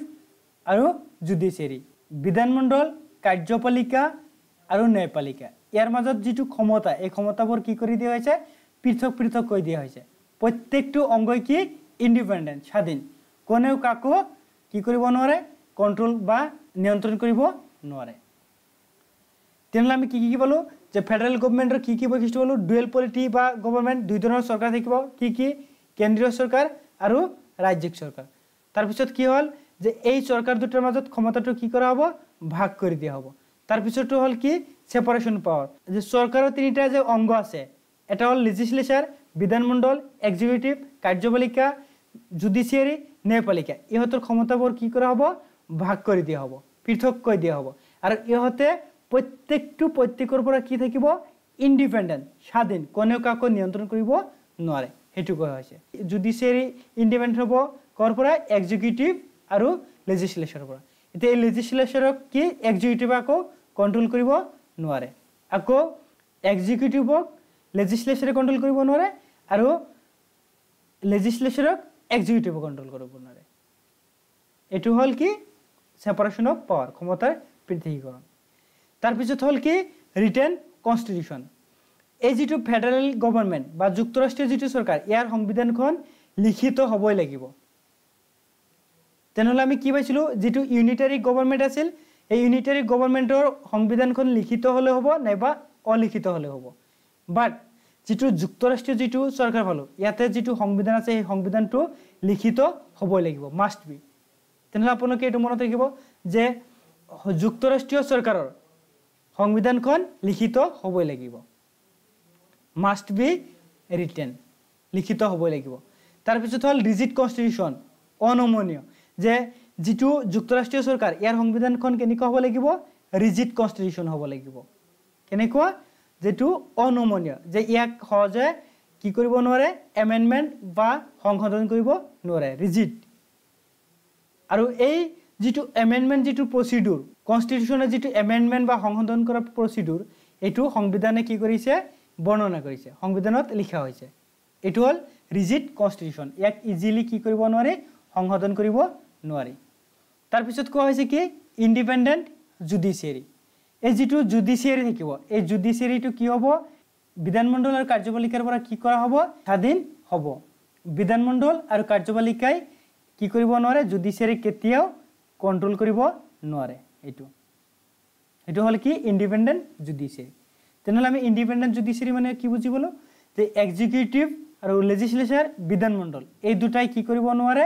আৰু জুডিচিয়েৰী বিধানমণ্ডল কাৰ্যপালিকা আৰু ন্যায়পালিকা ইয়াৰ মাজত যিটো ক্ষমতা এই ক্ষমতাবোৰ কি কৰি দিয়া হৈছে পৃথক পৃথক কৰি দিয়া হৈছে প্ৰত্যেকটো অংগই কি ইণ্ডিপেণ্ডেণ্ট স্বাধীন কোনেও কাকো কি কৰিব নোৱাৰে কণ্ট্ৰল বা নিয়ন্ত্ৰণ কৰিব নোৱাৰে তেনেহ'লে আমি কি কি পালোঁ যে ফেডাৰেল গভৰ্ণমেণ্টৰ কি কি বৈশিষ্ট্য হ'লোঁ ডুৱেল পলিটি বা গভৰ্ণমেণ্ট দুই ধৰণৰ চৰকাৰ থাকিব কি কি কেন্দ্ৰীয় চৰকাৰ আৰু ৰাজ্যিক চৰকাৰ তাৰপিছত কি হ'ল যে এই চৰকাৰ দুটাৰ মাজত ক্ষমতাটো কি কৰা হ'ব ভাগ কৰি দিয়া হ'ব তাৰপিছতো হ'ল কি ছেপাৰেশ্যন পাৱাৰ যে চৰকাৰৰ তিনিটা যে অংগ আছে এটা হ'ল লেজিছলেচাৰ বিধানমণ্ডল এক্সিকিউটিভ কাৰ্যপালিকা জুডিচিয়াৰী ন্যায়পালিকা ইহঁতৰ ক্ষমতাবোৰ কি কৰা হ'ব ভাগ কৰি দিয়া হ'ব পৃথক কৰি দিয়া হ'ব আৰু ইহঁতে প্ৰত্যেকটো প্ৰত্যেকৰ পৰা কি থাকিব ইণ্ডিপেণ্ডেণ্ট স্বাধীন কোনেও কাকো নিয়ন্ত্ৰণ কৰিব নোৱাৰে সেইটো কোৱা হৈছে জুডিচিয়েৰী ইণ্ডিপেণ্ডেণ্ট হ'ব কৰ পৰা এক্সিকিউটিভ আৰু লেজিছলেচনৰ পৰা এতিয়া এই লেজিছলেচনক কি এক্সিকিউটিভে আকৌ কণ্ট্ৰল কৰিব নোৱাৰে আকৌ এক্সিকিউটিভক লেজিছলেচনে কণ্ট্ৰল কৰিব নোৱাৰে আৰু লেজিছলেচনক এক্সিকিউটিভে কণ্ট্ৰল কৰিব নোৱাৰে এইটো হ'ল কি ছেপাৰেশ্যন অফ পাৱাৰ ক্ষমতাৰ পৃথিৱীকৰণ তাৰপিছত হ'ল কি ৰিটেন কনষ্টিটিউচন এই যিটো ফেডাৰেল গভৰ্ণমেণ্ট বা যুক্তৰাষ্ট্ৰীয় যিটো চৰকাৰ ইয়াৰ সংবিধানখন লিখিত হ'বই লাগিব তেনেহ'লে আমি কি পাইছিলোঁ যিটো ইউনিটাৰী গভৰ্ণমেণ্ট আছিল এই ইউনিটাৰী গভৰ্ণমেণ্টৰ সংবিধানখন লিখিত হ'লে হ'ব নাইবা অলিখিত হ'লে হ'ব বাট যিটো যুক্তৰাষ্ট্ৰীয় যিটো চৰকাৰ পালোঁ ইয়াতে যিটো সংবিধান আছে সেই সংবিধানটো লিখিত হ'বই লাগিব মাষ্ট বি তেনেহ'লে আপোনালোকে এইটো মনত ৰাখিব যে যুক্তৰাষ্ট্ৰীয় চৰকাৰৰ সংবিধানখন লিখিত হ'বই লাগিব মাষ্ট বি ৰিটেন লিখিত হ'বই লাগিব তাৰপিছত হ'ল ৰিজিট কনষ্টিটিউচন অনমনীয় যে যিটো যুক্তৰাষ্ট্ৰীয় চৰকাৰ ইয়াৰ সংবিধানখন কেনেকুৱা হ'ব লাগিব ৰিজিট কনষ্টিটিউচন হ'ব লাগিব কেনেকুৱা যিটো অনমনীয় যে ইয়াক সহজে কি কৰিব নোৱাৰে এমেণ্ডমেণ্ট বা সংশোধন কৰিব নোৱাৰে ৰিজিট আৰু এই যিটো এমেণ্ডমেণ্ট যিটো প্ৰচিডিউৰ কনষ্টিটিউশ্যনৰ যিটো এমেণ্ডমেণ্ট বা সংশোধন কৰা প্ৰচিডিউৰ এইটো সংবিধানে কি কৰিছে বৰ্ণনা কৰিছে সংবিধানত লিখা হৈছে এইটো হ'ল ৰিজিড কনষ্টিটিউশ্যন ইয়াক ইজিলি কি কৰিব নোৱাৰি সংশোধন কৰিব নোৱাৰি তাৰপিছত কোৱা হৈছে কি ইণ্ডিপেণ্ডেণ্ট জুডিচিয়েৰী এই যিটো জুডিচিয়েৰী থাকিব এই জুডিচিয়েৰীটো কি হ'ব বিধানমণ্ডল আৰু কাৰ্যপালিকাৰ পৰা কি কৰা হ'ব স্বাধীন হ'ব বিধানমণ্ডল আৰু কাৰ্যপালিকাই কি কৰিব নোৱাৰে জুডিচিয়েৰী কেতিয়াও কণ্ট্ৰল কৰিব নোৱাৰে এইটো সেইটো হ'ল কি ইণ্ডিপেণ্ডেণ্ট জুডিচিয়াৰী তেনেহ'লে আমি ইণ্ডিপেণ্ডেণ্ট জুডিচিয়াৰী মানে কি বুজি পালোঁ যে এক্সিকিউটিভ আৰু লেজিছলেচাৰ বিধানমণ্ডল এই দুটাই কি কৰিব নোৱাৰে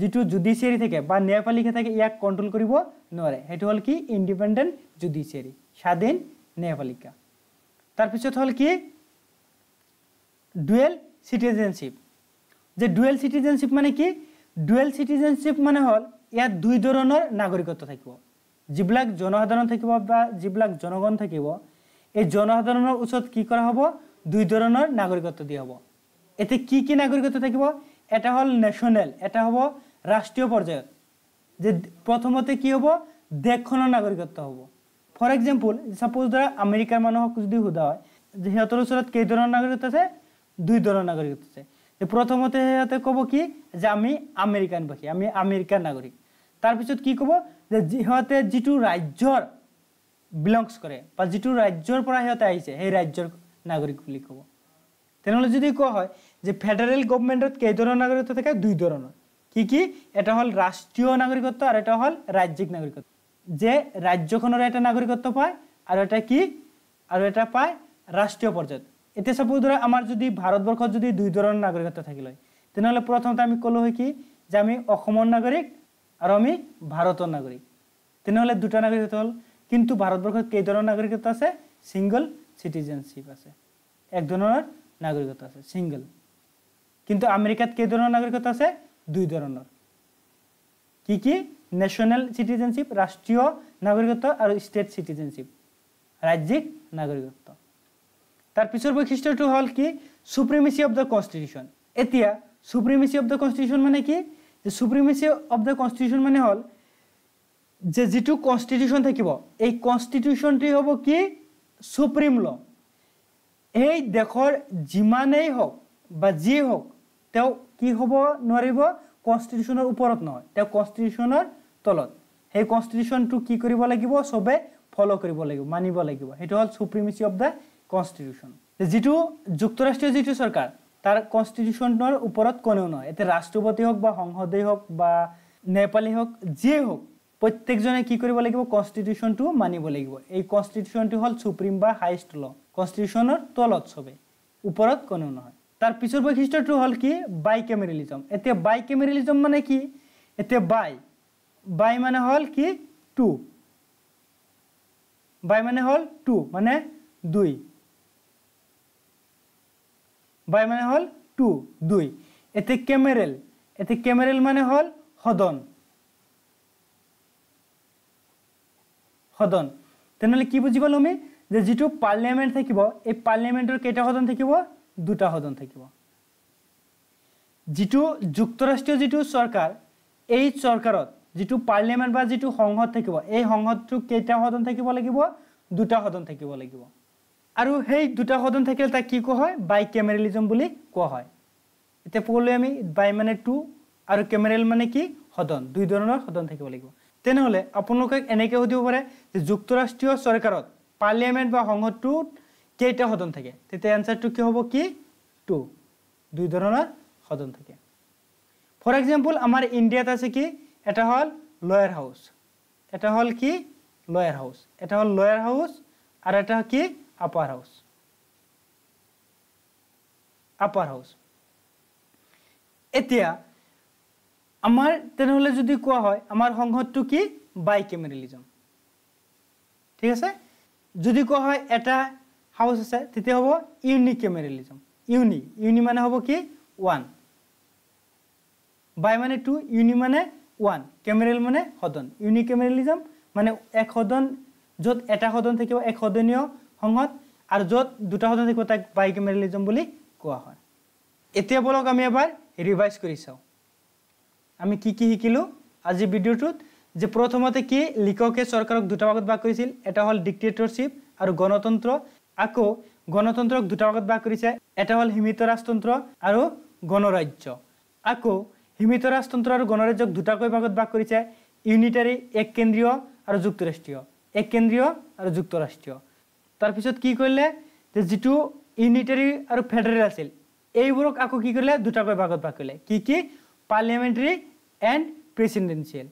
যিটো জুডিচিয়াৰী থাকে বা ন্যায়পালিকা থাকে ইয়াক কণ্ট্ৰল কৰিব নোৱাৰে সেইটো হ'ল কি ইণ্ডিপেণ্ডেণ্ট জুডিচিয়াৰী স্বাধীন ন্যায়পালিকা তাৰপিছত হ'ল কি ডুৱেল চিটিজেনশ্বিপ যে ডুৱেল চিটিজেনশ্বিপ মানে কি ডুৱেল চিটিজেনশ্বিপ মানে হ'ল ইয়াত দুই ধৰণৰ নাগৰিকত্ব থাকিব যিবিলাক জনসাধাৰণ থাকিব বা যিবিলাক জনগণ থাকিব এই জনসাধাৰণৰ ওচৰত কি কৰা হ'ব দুই ধৰণৰ নাগৰিকত্ব দিয়া হ'ব এতিয়া কি কি নাগৰিকত্ব থাকিব এটা হ'ল নেশ্যনেল এটা হ'ব ৰাষ্ট্ৰীয় পৰ্যায়ত যে প্ৰথমতে কি হ'ব দেশখনৰ নাগৰিকত্ব হ'ব ফৰ এক্সাম্পল ছাপ'জ ধৰা আমেৰিকাৰ মানুহক যদি সোধা হয় যে সিহঁতৰ ওচৰত কেইধৰণৰ নাগৰিকত্ব আছে দুই ধৰণৰ নাগৰিকত্ব আছে প্ৰথমতে সিহঁতে ক'ব কি যে আমি আমেৰিকানবাসী আমি আমেৰিকাৰ নাগৰিক তাৰপিছত কি ক'ব যে সিহঁতে যিটো ৰাজ্যৰ বিলংছ কৰে বা যিটো ৰাজ্যৰ পৰা সিহঁতে আহিছে সেই ৰাজ্যৰ নাগৰিক বুলি ক'ব তেনেহ'লে যদি কোৱা হয় যে ফেডাৰেল গভৰ্ণমেণ্টত কেইধৰণৰ নাগৰিকত্ব থাকে দুই ধৰণৰ কি কি এটা হ'ল ৰাষ্ট্ৰীয় নাগৰিকত্ব আৰু এটা হ'ল ৰাজ্যিক নাগৰিকত্ব যে ৰাজ্যখনৰ এটা নাগৰিকত্ব পায় আৰু এটা কি আৰু এটা পায় ৰাষ্ট্ৰীয় পৰ্যায়ত এতিয়া চাপোজ ধৰা আমাৰ যদি ভাৰতবৰ্ষত যদি দুই ধৰণৰ নাগৰিকত্ব থাকিলে হয় তেনেহ'লে প্ৰথমতে আমি ক'লোঁ হয় কি যে আমি অসমৰ নাগৰিক আৰু আমি ভাৰতৰ নাগৰিক তেনেহ'লে দুটা নাগৰিকত্ব হ'ল কিন্তু ভাৰতবৰ্ষত কেইধৰণৰ নাগৰিকত্ব আছে ছিংগল চিটিজেনশ্বিপ আছে এক ধৰণৰ নাগৰিকত্ব আছে ছিংগল কিন্তু আমেৰিকাত কেইধৰণৰ নাগৰিকত্ব আছে দুই ধৰণৰ কি কি নেশ্যনেল চিটিজেনশ্বিপ ৰাষ্ট্ৰীয় নাগৰিকত্ব আৰু ষ্টেট চিটিজেনশ্বিপ ৰাজ্যিক নাগৰিকত্ব তাৰ পিছৰ বৈশিষ্ট্যটো হ'ল কি চুপ্ৰিমেচি অফ দ্য কনষ্টিটিউচন এতিয়া চুপ্ৰিমেচি অফ দ্য কনষ্টিটিউচন মানে কি যে চুপ্ৰিমেচি অফ দ্য কনষ্টিটিউশ্যন মানে হ'ল যে যিটো কনষ্টিটিউশ্যন থাকিব এই কনষ্টিটিউশ্যনটোৱে হ'ব কি চুপ্ৰিম ল এই দেশৰ যিমানেই হওক বা যিয়েই হওক তেওঁ কি হ'ব নোৱাৰিব কনষ্টিটিউশ্যনৰ ওপৰত নহয় তেওঁ কনষ্টিটিউশ্যনৰ তলত সেই কনষ্টিটিউশ্যনটো কি কৰিব লাগিব চবে ফ'ল' কৰিব লাগিব মানিব লাগিব সেইটো হ'ল চুপ্ৰিমেচি অফ দ্য কনষ্টিটিউশ্যন যিটো যুক্তৰাষ্ট্ৰীয় যিটো চৰকাৰ তাৰ কনষ্টিটিউশ্যনৰ ওপৰত কোনেও নহয় এতিয়া ৰাষ্ট্ৰপতি হওক বা সংসদেই হওক বা নেপালী হওক যিয়ে হওক প্ৰত্যেকজনে কি কৰিব লাগিব কনষ্টিটিউচনটো মানিব লাগিব এই কনষ্টিটিউচনটো হ'ল চুপ্ৰিম বা হাইষ্ট ল কনষ্টিটিউশ্যনৰ তলত চবেই ওপৰত কোনেও নহয় তাৰ পিছৰ বৈশিষ্ট্যটো হ'ল কি বাই কেমেৰেলিজম এতিয়া বাই কেমেৰেলিজম মানে কি এতিয়া বাই বাই মানে হ'ল কি টু বাই মানে হ'ল টু মানে দুই বাই মানে হল টু দুই এতে ক্যামেরেল এতে ক্যামেরেল মানে হল হদন সদন তেনেহ'লে কি বুজি পালোঁ আমি যে যিটো পাৰ্লিয়ামেণ্ট থাকিব এই পাৰ্লিয়ামেণ্টৰ কেইটা সদন থাকিব দুটা সদন থাকিব যিটো যুক্তৰাষ্ট্ৰীয় যিটো চৰকাৰ এই চৰকাৰত যিটো পাৰ্লিয়ামেণ্ট বা যিটো সংসদ থাকিব এই সংসদটো কেইটা সদন থাকিব লাগিব দুটা সদন থাকিব লাগিব আৰু সেই দুটা সদন থাকিলে তাক কি কোৱা হয় বাই কেমেৰেলিজম বুলি কোৱা হয় এতিয়া পুৱলৈ আমি বাই মানে টু আৰু কেমেৰেল মানে কি সদন দুই ধৰণৰ সদন থাকিব লাগিব তেনেহ'লে আপোনালোকে এনেকৈ সুধিব পাৰে যে যুক্তৰাষ্ট্ৰীয় চৰকাৰত পাৰ্লিয়ামেণ্ট বা সংসদটোত কেইটা সদন থাকে তেতিয়া এনচাৰটো কি হ'ব কি টু দুই ধৰণৰ সদন থাকে ফৰ এক্সাম্পল আমাৰ ইণ্ডিয়াত আছে কি এটা হ'ল লয়াৰ হাউচ এটা হ'ল কি লয়াৰ হাউচ এটা হ'ল লয়াৰ হাউচ আৰু এটা কি upper house. Upper house. Etia Amar Tenola Judi Kuahoi, Amar Hong Hot Tuki, bicameralism. Tiasa Judi Kuahoi eta house set, Titehova, unicameralism. Uni, Unimana Hoboki, one. By money two, Unimane, one. Cameral money, hodon. Unicameralism, money, ek hodon, jot etahodon, take your ek hodonio. সংঘত আৰু য'ত দুটা শতাধিক তাক বাই কেমেৰেলিজম বুলি কোৱা হয় এতিয়া বলক আমি এবাৰ ৰিভাইজ কৰি চাওঁ আমি কি কি শিকিলোঁ আজি ভিডিঅ'টোত যে প্ৰথমতে কি লিখকে চৰকাৰক দুটা ভাগত বাস কৰিছিল এটা হ'ল ডিক্টেটৰশ্বিপ আৰু গণতন্ত্ৰ আকৌ গণতন্ত্ৰক দুটা ভাগত বাস কৰিছে এটা হ'ল সীমিত ৰাজতন্ত্ৰ আৰু গণৰাজ্য আকৌ সীমিত ৰাজতন্ত্ৰ আৰু গণৰাজ্যক দুটাকৈ ভাগত বাস কৰিছে ইউনিটাৰী এক কেন্দ্ৰীয় আৰু যুক্তৰাষ্ট্ৰীয় এক কেন্দ্ৰীয় আৰু যুক্তৰাষ্ট্ৰীয় তাৰপিছত কি কৰিলে যে যিটো ইউনিটেৰী আৰু ফেডাৰেল আছিল এইবোৰক আকৌ কি কৰিলে দুটাকৈ ভাগত ভাগ কৰিলে কি কি পাৰ্লিয়ামেণ্টেৰী এণ্ড প্ৰেচিডেঞ্চিয়েল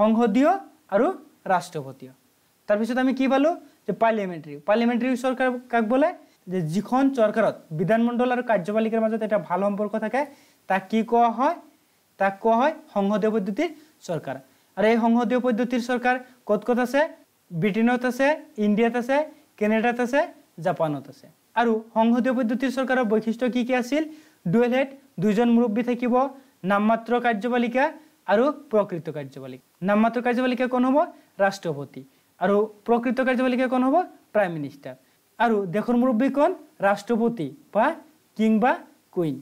সংসদীয় আৰু ৰাষ্ট্ৰপতীয় তাৰপিছত আমি কি পালোঁ যে পাৰ্লিয়ামেণ্টাৰী পাৰ্লিয়ামেণ্টেৰী চৰকাৰ কাক বোলে যে যিখন চৰকাৰত বিধানমণ্ডল আৰু কাৰ্যপালিকাৰ মাজত এটা ভাল সম্পৰ্ক থাকে তাক কি কোৱা হয় তাক কোৱা হয় সংসদীয় পদ্ধতিৰ চৰকাৰ আৰু এই সংসদীয় পদ্ধতিৰ চৰকাৰ ক'ত ক'ত আছে ব্ৰিটেইনত আছে ইণ্ডিয়াত আছে কেনেডাত আছে জাপানত আছে আৰু সংসদীয় পদ্ধতিৰ চৰকাৰৰ বৈশিষ্ট্য কি কি আছিল ডুৱেল হেড দুজন মুৰব্বী থাকিব নামমাত্ৰ কাৰ্যপালিকা আৰু প্ৰকৃত কাৰ্যপালিকা নামমাত্ৰ কাৰ্যপালিকা কোন হ'ব ৰাষ্ট্ৰপতি আৰু প্ৰকৃত কাৰ্যপালিকা কোন হ'ব প্ৰাইম মিনিষ্টাৰ আৰু দেশৰ মুৰব্বী কোন ৰাষ্ট্ৰপতি বা কিংবা কুইন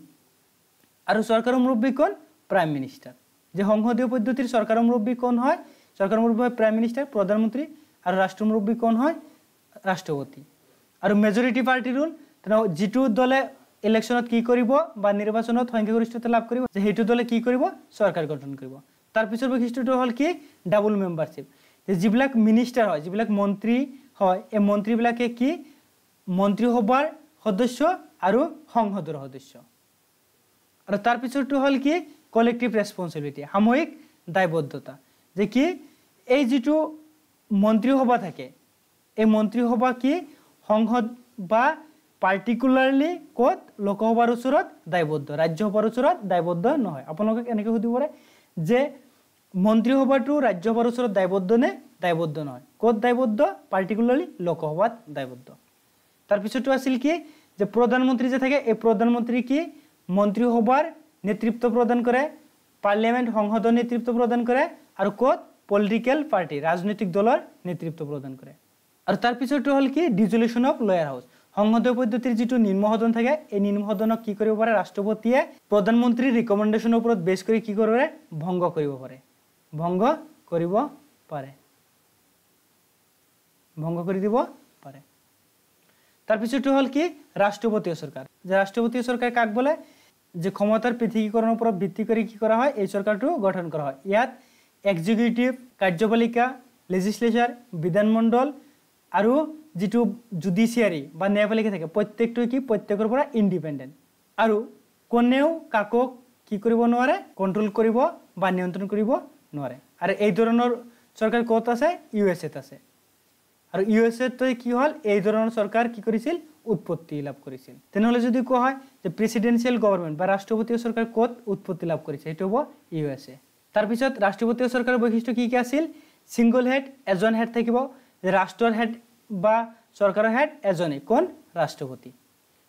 আৰু চৰকাৰৰ মুৰব্বী কোন প্ৰাইম মিনিষ্টাৰ যে সংসদীয় পদ্ধতিৰ চৰকাৰৰ মুৰব্বী কোন হয় চৰকাৰৰ মুৰব্বী হয় প্ৰাইম মিনিষ্টাৰ প্ৰধানমন্ত্ৰী আৰু ৰাষ্ট্ৰমুৰব্বী কোন হয় ৰাষ্ট্ৰপতি আৰু মেজৰিটি পাৰ্টি ৰুল তেনে যিটো দলে ইলেকশ্যনত কি কৰিব বা নিৰ্বাচনত সংখ্যাগৰিষ্ঠতা লাভ কৰিব যে সেইটো দলে কি কৰিব চৰকাৰ গঠন কৰিব তাৰপিছৰ বৈশিষ্ট্যটো হ'ল কি ডাবল মেম্বাৰশ্বিপ যে যিবিলাক মিনিষ্টাৰ হয় যিবিলাক মন্ত্ৰী হয় এই মন্ত্ৰীবিলাকে কি মন্ত্ৰীসভাৰ সদস্য আৰু সংসদৰ সদস্য আৰু তাৰপিছৰটো হ'ল কি কলেক্টিভ ৰেছপনচিবিলিটি সাময়িক দায়বদ্ধতা যে কি এই যিটো মন্ত্ৰীসভা থাকে এই মন্ত্ৰীসভা কি সংসদ বা পাৰ্টিকুলাৰলি ক'ত লোকসভাৰ ওচৰত দায়বদ্ধ ৰাজ্যসভাৰ ওচৰত দায়বদ্ধ নহয় আপোনালোকক এনেকৈ সুধিব পাৰে যে মন্ত্ৰীসভাটো ৰাজ্যসভাৰ ওচৰত দায়বদ্ধ নে দায়বদ্ধ নহয় ক'ত দায়বদ্ধ পাৰ্টিকুলাৰলি লোকসভাত দায়বদ্ধ তাৰপিছতো আছিল কি যে প্ৰধানমন্ত্ৰী যে থাকে এই প্ৰধানমন্ত্ৰী কি মন্ত্ৰীসভাৰ নেতৃত্ব প্ৰদান কৰে পাৰ্লিয়ামেণ্ট সংসদৰ নেতৃত্ব প্ৰদান কৰে আৰু ক'ত পলিটিকেল পাৰ্টি ৰাজনৈতিক দলৰ নেতৃত্ব প্ৰদান কৰে আৰু তাৰ পিছৰটো হ'ল কি ডিজলিউশ্যন অফ লয়াৰ হাউচ সংসদীয় পদ্ধতিৰ যিটো নিম্ন সদন থাকে এই নিম্ন সদনক কি কৰিব পাৰে ৰাষ্ট্ৰপতিয়ে প্ৰধানমন্ত্ৰীৰ ৰিকমেণ্ডেশ্যনৰ ওপৰত বেছ কৰি কি কৰিব পাৰে ভংগ কৰিব পাৰে ভংগ কৰিব পাৰে ভংগ কৰি দিব পাৰে তাৰপিছৰটো হ'ল কি ৰাষ্ট্ৰপতীয় চৰকাৰ যে ৰাষ্ট্ৰপতীয় চৰকাৰে কাক বোলে যে ক্ষমতাৰ পৃথকীকৰণৰ ওপৰত ভিত্তি কৰি কি কৰা হয় এই চৰকাৰটো গঠন কৰা হয় ইয়াত এক্সিকিউটিভ কাৰ্যপালিকা লেজিছলেচাৰ বিধানমণ্ডল আৰু যিটো জুডিচিয়াৰী বা ন্যায়পালিকা থাকে প্ৰত্যেকটো কি প্ৰত্যেকৰ পৰা ইণ্ডিপেণ্ডেণ্ট আৰু কোনেও কাকো কি কৰিব নোৱাৰে কণ্ট্ৰল কৰিব বা নিয়ন্ত্ৰণ কৰিব নোৱাৰে আৰু এই ধৰণৰ চৰকাৰ ক'ত আছে ইউ এছ এত আছে আৰু ইউ এছ এত কি হ'ল এই ধৰণৰ চৰকাৰ কি কৰিছিল উৎপত্তি লাভ কৰিছিল তেনেহ'লে যদি কোৱা হয় যে প্ৰেচিডেঞ্চিয়েল গভৰ্ণমেণ্ট বা ৰাষ্ট্ৰপতি চৰকাৰ ক'ত উৎপত্তি লাভ কৰিছে সেইটো হ'ব ইউ এছ এ তাৰপিছত ৰাষ্ট্ৰপতীয় চৰকাৰৰ বৈশিষ্ট্য কি কি আছিল ছিংগল হেড এজন হেড থাকিব ৰাষ্ট্ৰৰ হেড বা চৰকাৰৰ হেড এজনেই কোন ৰাষ্ট্ৰপতি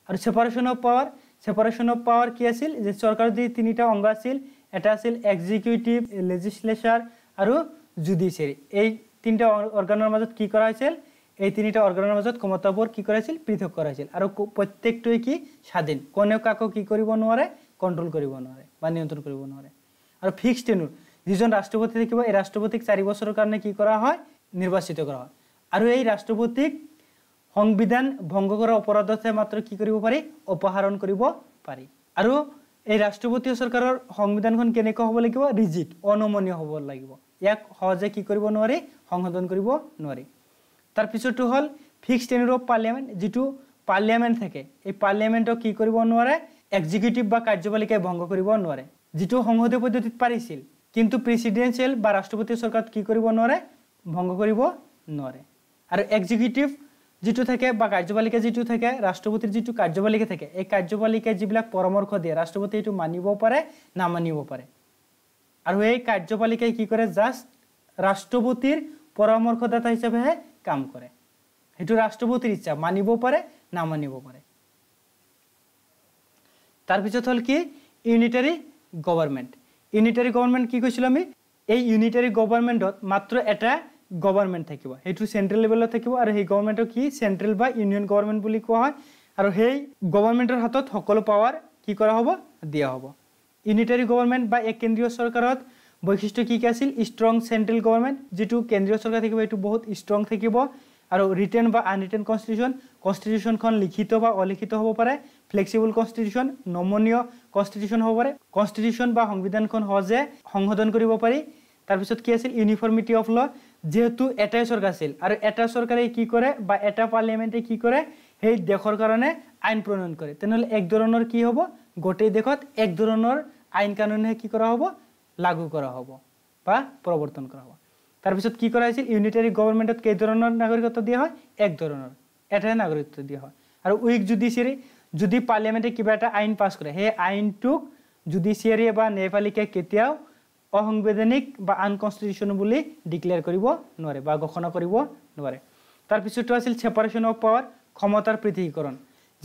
আৰু separation of power separation of power কি আছিল যে চৰকাৰৰ যি তিনিটা অংগ আছিল এটা আছিল এক্সিকিউটিভ লেজিছলেচাৰ আৰু জুডিচিয়েৰী এই তিনিটা অৰ্গেনৰ মাজত কি কৰা হৈছিল এই তিনিটা অৰ্গেনৰ মাজত ক্ষমতাবোৰ কি কৰাইছিল পৃথক কৰাইছিল আৰু প্ৰত্যেকটোৱে কি স্বাধীন কোনেও কাকো কি কৰিব নোৱাৰে কণ্ট্ৰল কৰিব নোৱাৰে বা নিয়ন্ত্ৰণ কৰিব নোৱাৰে আৰু ফিক্স টেনুৰ যিজন ৰাষ্ট্ৰপতি থাকিব এই ৰাষ্ট্ৰপতিক চাৰি বছৰৰ কাৰণে কি কৰা হয় নিৰ্বাচিত কৰা হয় আৰু এই ৰাষ্ট্ৰপতিক সংবিধান ভংগ কৰা অপৰাধতহে মাত্ৰ কি কৰিব পাৰি অপহৰণ কৰিব পাৰি আৰু এই ৰাষ্ট্ৰপতি চৰকাৰৰ সংবিধানখন কেনেকুৱা হ'ব লাগিব ৰিজিট অনমনীয় হ'ব লাগিব ইয়াক সহজে কি কৰিব নোৱাৰি সংশোধন কৰিব নোৱাৰি তাৰপিছৰটো হ'ল ফিক্স টেনুৰ অফ পাৰ্লিয়ামেণ্ট যিটো পাৰ্লিয়ামেণ্ট থাকে এই পাৰ্লিয়ামেণ্টক কি কৰিব নোৱাৰে এক্সিকিউটিভ বা কাৰ্যপালিকাই ভংগ কৰিব নোৱাৰে যিটো সংসদীয় পদ্ধতিত পাৰিছিল কিন্তু প্ৰেচিডেঞ্চিয়েল বা ৰাষ্ট্ৰপতি চৰকাৰত কি কৰিব নোৱাৰে ভংগ কৰিব নোৱাৰে আৰু এক্সিকিউটিভ যিটো থাকে বা কাৰ্যপালিকা যিটো থাকে ৰাষ্ট্ৰপতিৰ যিটো কাৰ্যপালিকা থাকে এই কাৰ্যপালিকাই যিবিলাক পৰামৰ্শ দিয়ে ৰাষ্ট্ৰপতি এইটো মানিব পাৰে নামানিব পাৰে আৰু এই কাৰ্যপালিকাই কি কৰে জাষ্ট ৰাষ্ট্ৰপতিৰ পৰামৰ্শদাতা হিচাপেহে কাম কৰে সেইটো ৰাষ্ট্ৰপতিৰ ইচ্ছা মানিব পাৰে নামানিব পাৰে তাৰপিছত হ'ল কি ইউনিটাৰী গভৰ্ণমেণ্ট ইউনিটাৰী গভৰ্ণমেণ্ট কি কৈছিলোঁ আমি এই ইউনিটাৰী গভৰ্ণমেণ্টত মাত্ৰ এটা গভৰ্ণমেণ্ট থাকিব সেইটো চেণ্ট্ৰেল লেভেলত থাকিব আৰু সেই গভৰ্ণমেণ্টক কি চেণ্ট্ৰেল বা ইউনিয়ন গভৰ্ণমেণ্ট বুলি কোৱা হয় আৰু সেই গভৰ্ণমেণ্টৰ হাতত সকলো পাৱাৰ কি কৰা হ'ব দিয়া হ'ব ইউনিটাৰী গভৰ্ণমেণ্ট বা এক কেন্দ্ৰীয় চৰকাৰত বৈশিষ্ট্য কি কি আছিল ষ্ট্ৰং চেণ্ট্ৰেল গভৰ্ণমেণ্ট যিটো কেন্দ্ৰীয় চৰকাৰ থাকিব সেইটো বহুত ষ্ট্ৰং থাকিব আৰু ৰিটেন বা আনৰিটেন কনষ্টিটিউচন কনষ্টিটিউচনখন লিখিত বা অলিখিত হ'ব পাৰে ফ্লেক্সিবল কনষ্টিটিউচন নমনীয় কনষ্টিটিউচন হ'ব পাৰে কনষ্টিটিউচন বা সংবিধানখন সহজে সংশোধন কৰিব পাৰি তাৰপিছত কি আছিল ইউনিফৰ্মিটি অফ ল যিহেতু এটাই চৰকাৰ আছিল আৰু এটা চৰকাৰে কি কৰে বা এটা পাৰ্লিয়ামেণ্টে কি কৰে সেই দেশৰ কাৰণে আইন প্ৰণয়ন কৰে তেনেহ'লে এক ধৰণৰ কি হ'ব গোটেই দেশত এক ধৰণৰ আইন কানুনেহে কি কৰা হ'ব লাগু কৰা হ'ব বা প্ৰৱৰ্তন কৰা হ'ব তাৰপিছত কি কৰা হৈছিল ইউনিটেৰী গভৰ্ণমেণ্টত কেই ধৰণৰ নাগৰিকত্ব দিয়া হয় এক ধৰণৰ এটাই নাগৰিকত্ব দিয়া হয় আৰু উইক জুডিচিয়াৰী যদি পাৰ্লিয়ামেণ্টে কিবা এটা আইন পাছ কৰে সেই আইনটোক জুডিচিয়াৰীয়ে বা ন্যায়পালিকাই কেতিয়াও অসাংবিধানিক বা আনকনষ্টিটিউচন বুলি ডিক্লেয়াৰ কৰিব নোৱাৰে বা ঘোষণা কৰিব নোৱাৰে তাৰপিছতো আছিল ছেপাৰেশ্যন অফ পাৱাৰ ক্ষমতাৰ পৃথিকীকৰণ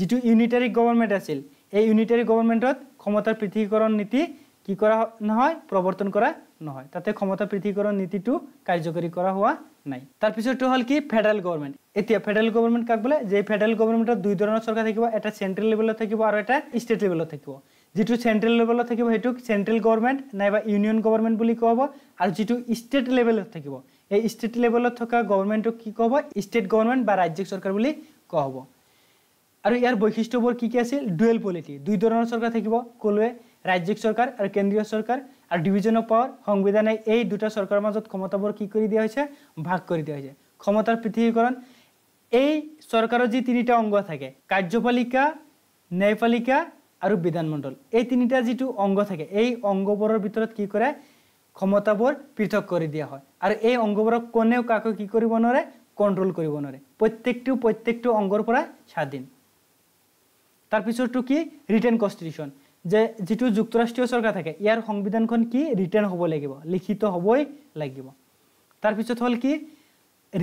যিটো ইউনিটেৰী গভৰ্ণমেণ্ট আছিল এই ইউনিটেৰী গভৰ্ণমেণ্টত ক্ষমতাৰ পৃথিকীকৰণ নীতি কি কৰা নহয় প্ৰৱৰ্তন কৰা নহয় তাতে ক্ষমতা পৃথিকৰণ নীতিটো কাৰ্যকৰী কৰা হোৱা নাই তাৰপিছৰটো হ'ল কি ফেডাৰেল গভৰ্ণমেণ্ট এতিয়া ফেডাৰেল গভৰ্ণমেণ্ট কাক বোলে যে ফেডাৰেল গভৰ্ণমেণ্টত দুই ধৰণৰ চৰকাৰ থাকিব এটা চেণ্ট্ৰেল লেভেলত থাকিব আৰু এটা ষ্টেট লেভেলত থাকিব যিটো চেণ্ট্ৰেল লেভেলত থাকিব সেইটোক চেণ্ট্ৰেল গভৰ্ণমেণ্ট নাইবা ইউনিয়ন গভৰ্ণমেণ্ট বুলি কোৱা হ'ব আৰু যিটো ষ্টেট লেভেলত থাকিব এই ষ্টেট লেভেলত থকা গভৰ্ণমেণ্টটোক কি কোৱা হ'ব ষ্টেট গভৰ্ণমেণ্ট বা ৰাজ্যিক চৰকাৰ বুলি কোৱা হ'ব আৰু ইয়াৰ বৈশিষ্ট্যবোৰ কি কি আছিল ডুৱেল পলিটি দুই ধৰণৰ চৰকাৰ থাকিব ক'লোৱে ৰাজ্যিক চৰকাৰ আৰু কেন্দ্ৰীয় চৰকাৰ আৰু ডিভিজন ডিভিজনৰ পাৱাৰ সংবিধানে এই দুটা চৰকাৰৰ মাজত ক্ষমতাবোৰ কি কৰি দিয়া হৈছে ভাগ কৰি দিয়া হৈছে ক্ষমতাৰ পৃথিৱীকৰণ এই চৰকাৰৰ যি তিনিটা অংগ থাকে কাৰ্যপালিকা ন্যায়পালিকা আৰু বিধানমণ্ডল এই তিনিটা যিটো অংগ থাকে এই অংগবোৰৰ ভিতৰত কি কৰে ক্ষমতাবোৰ পৃথক কৰি দিয়া হয় আৰু এই অংগবোৰক কোনেও কাকো কি কৰিব নোৱাৰে কণ্ট্ৰল কৰিব নোৱাৰে প্ৰত্যেকটো প্ৰত্যেকটো অংগৰ পৰা স্বাধীন তাৰপিছৰটো কি ৰিটাৰ্ণ কনষ্টিটিউচন যে যিটো যুক্তৰাষ্ট্ৰীয় চৰকাৰ থাকে ইয়াৰ সংবিধানখন কি ৰিটাৰ্ণ হ'ব লাগিব লিখিত হ'বই লাগিব তাৰপিছত হ'ল কি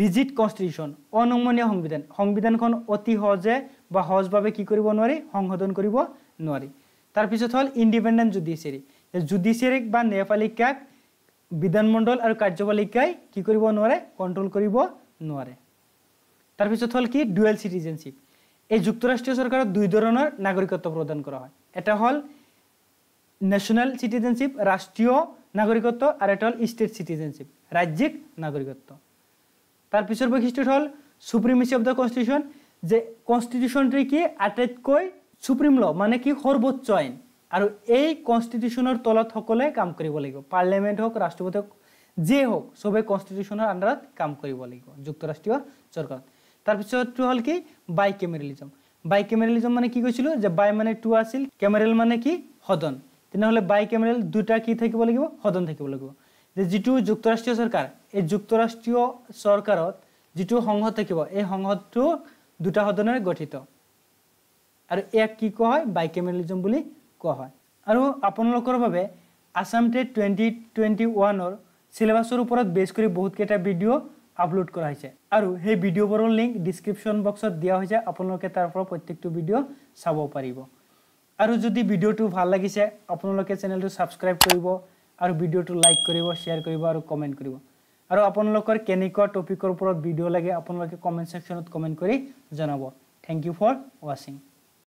ৰিজিট কনষ্টিটিউচন অনমনীয় সংবিধান সংবিধানখন অতি সহজে বা সহজভাৱে কি কৰিব নোৱাৰি সংশোধন কৰিব নোৱাৰি তাৰপিছত হ'ল ইণ্ডিপেণ্ডেণ্ট জুডিচিয়েৰী জুডিচিয়াৰীক বা ন্যায়পালিকাক বিধানমণ্ডল আৰু কাৰ্যপালিকাই কি কৰিব নোৱাৰে কণ্ট্ৰল কৰিব নোৱাৰে তাৰপিছত হ'ল কি ডুৱেল চিটিজেনশ্বিপ এই যুক্তরাষ্ট্রীয় সরকারের দুই ধরনের নাগরিকত্ব প্রদান করা হয় এটা হল ন্যাশনাল সিটিজেনশিপ রাষ্ট্রীয় নাগরিকত্ব আর এটা হল স্টেট সিটিজেনশিপ রাজ্যিক নাগরিকত্ব তার পিছর বৈশিষ্ট্য হল সুপ্রিমেসি অফ দ্য কনস্টিটিউশন যে কনস্টিটিউশনটি কি আটাইতকৈ সুপ্রিম ল মানে কি সর্বোচ্চ আইন আৰু এই কনষ্টিটিউশ্যনৰ তলত সকলে কাম কৰিব লাগিব পাৰ্লিয়ামেণ্ট হওক ৰাষ্ট্ৰপতি হওক যিয়ে হওক চবেই কনষ্টিটিউশ্যনৰ আণ্ডাৰত কাম কৰিব লাগিব যুক্তৰাষ্ট্ৰীয় চৰকাৰত তাৰপিছৰটো হ'ল কি বাই কেমেৰেলিজম বাই কেমেৰেলিজম মানে কি কৈছিলোঁ যে বাই মানে টু আছিল কেমেৰেল মানে কি সদন তেনেহ'লে বাই কেমেৰেল দুটা কি থাকিব লাগিব সদন থাকিব লাগিব যে যিটো যুক্তৰাষ্ট্ৰীয় চৰকাৰ এই যুক্তৰাষ্ট্ৰীয় চৰকাৰত যিটো সংসদ থাকিব এই সংসদটো দুটা সদনেৰে গঠিত আৰু ইয়াক কি কোৱা হয় বাই কেমেৰেলিজম বুলি কোৱা হয় আৰু আপোনালোকৰ বাবে আছাম টেট টুৱেণ্টি টুৱেণ্টি ওৱানৰ চিলেবাছৰ ওপৰত বেছ কৰি বহুতকেইটা ভিডিঅ' আপলোড কৰা হৈছে আৰু সেই ভিডিঅ'বোৰৰ লিংক ডিছক্ৰিপশ্যন বক্সত দিয়া হৈছে আপোনালোকে তাৰ পৰা প্ৰত্যেকটো ভিডিঅ' চাব পাৰিব আৰু যদি ভিডিঅ'টো ভাল লাগিছে আপোনালোকে চেনেলটো ছাবস্ক্ৰাইব কৰিব আৰু ভিডিঅ'টো লাইক কৰিব শ্বেয়াৰ কৰিব আৰু কমেণ্ট কৰিব আৰু আপোনালোকৰ কেনেকুৱা টপিকৰ ওপৰত ভিডিঅ' লাগে আপোনালোকে কমেণ্ট ছেকশ্যনত কমেণ্ট কৰি জনাব থেংক ইউ ফৰ ৱাচিং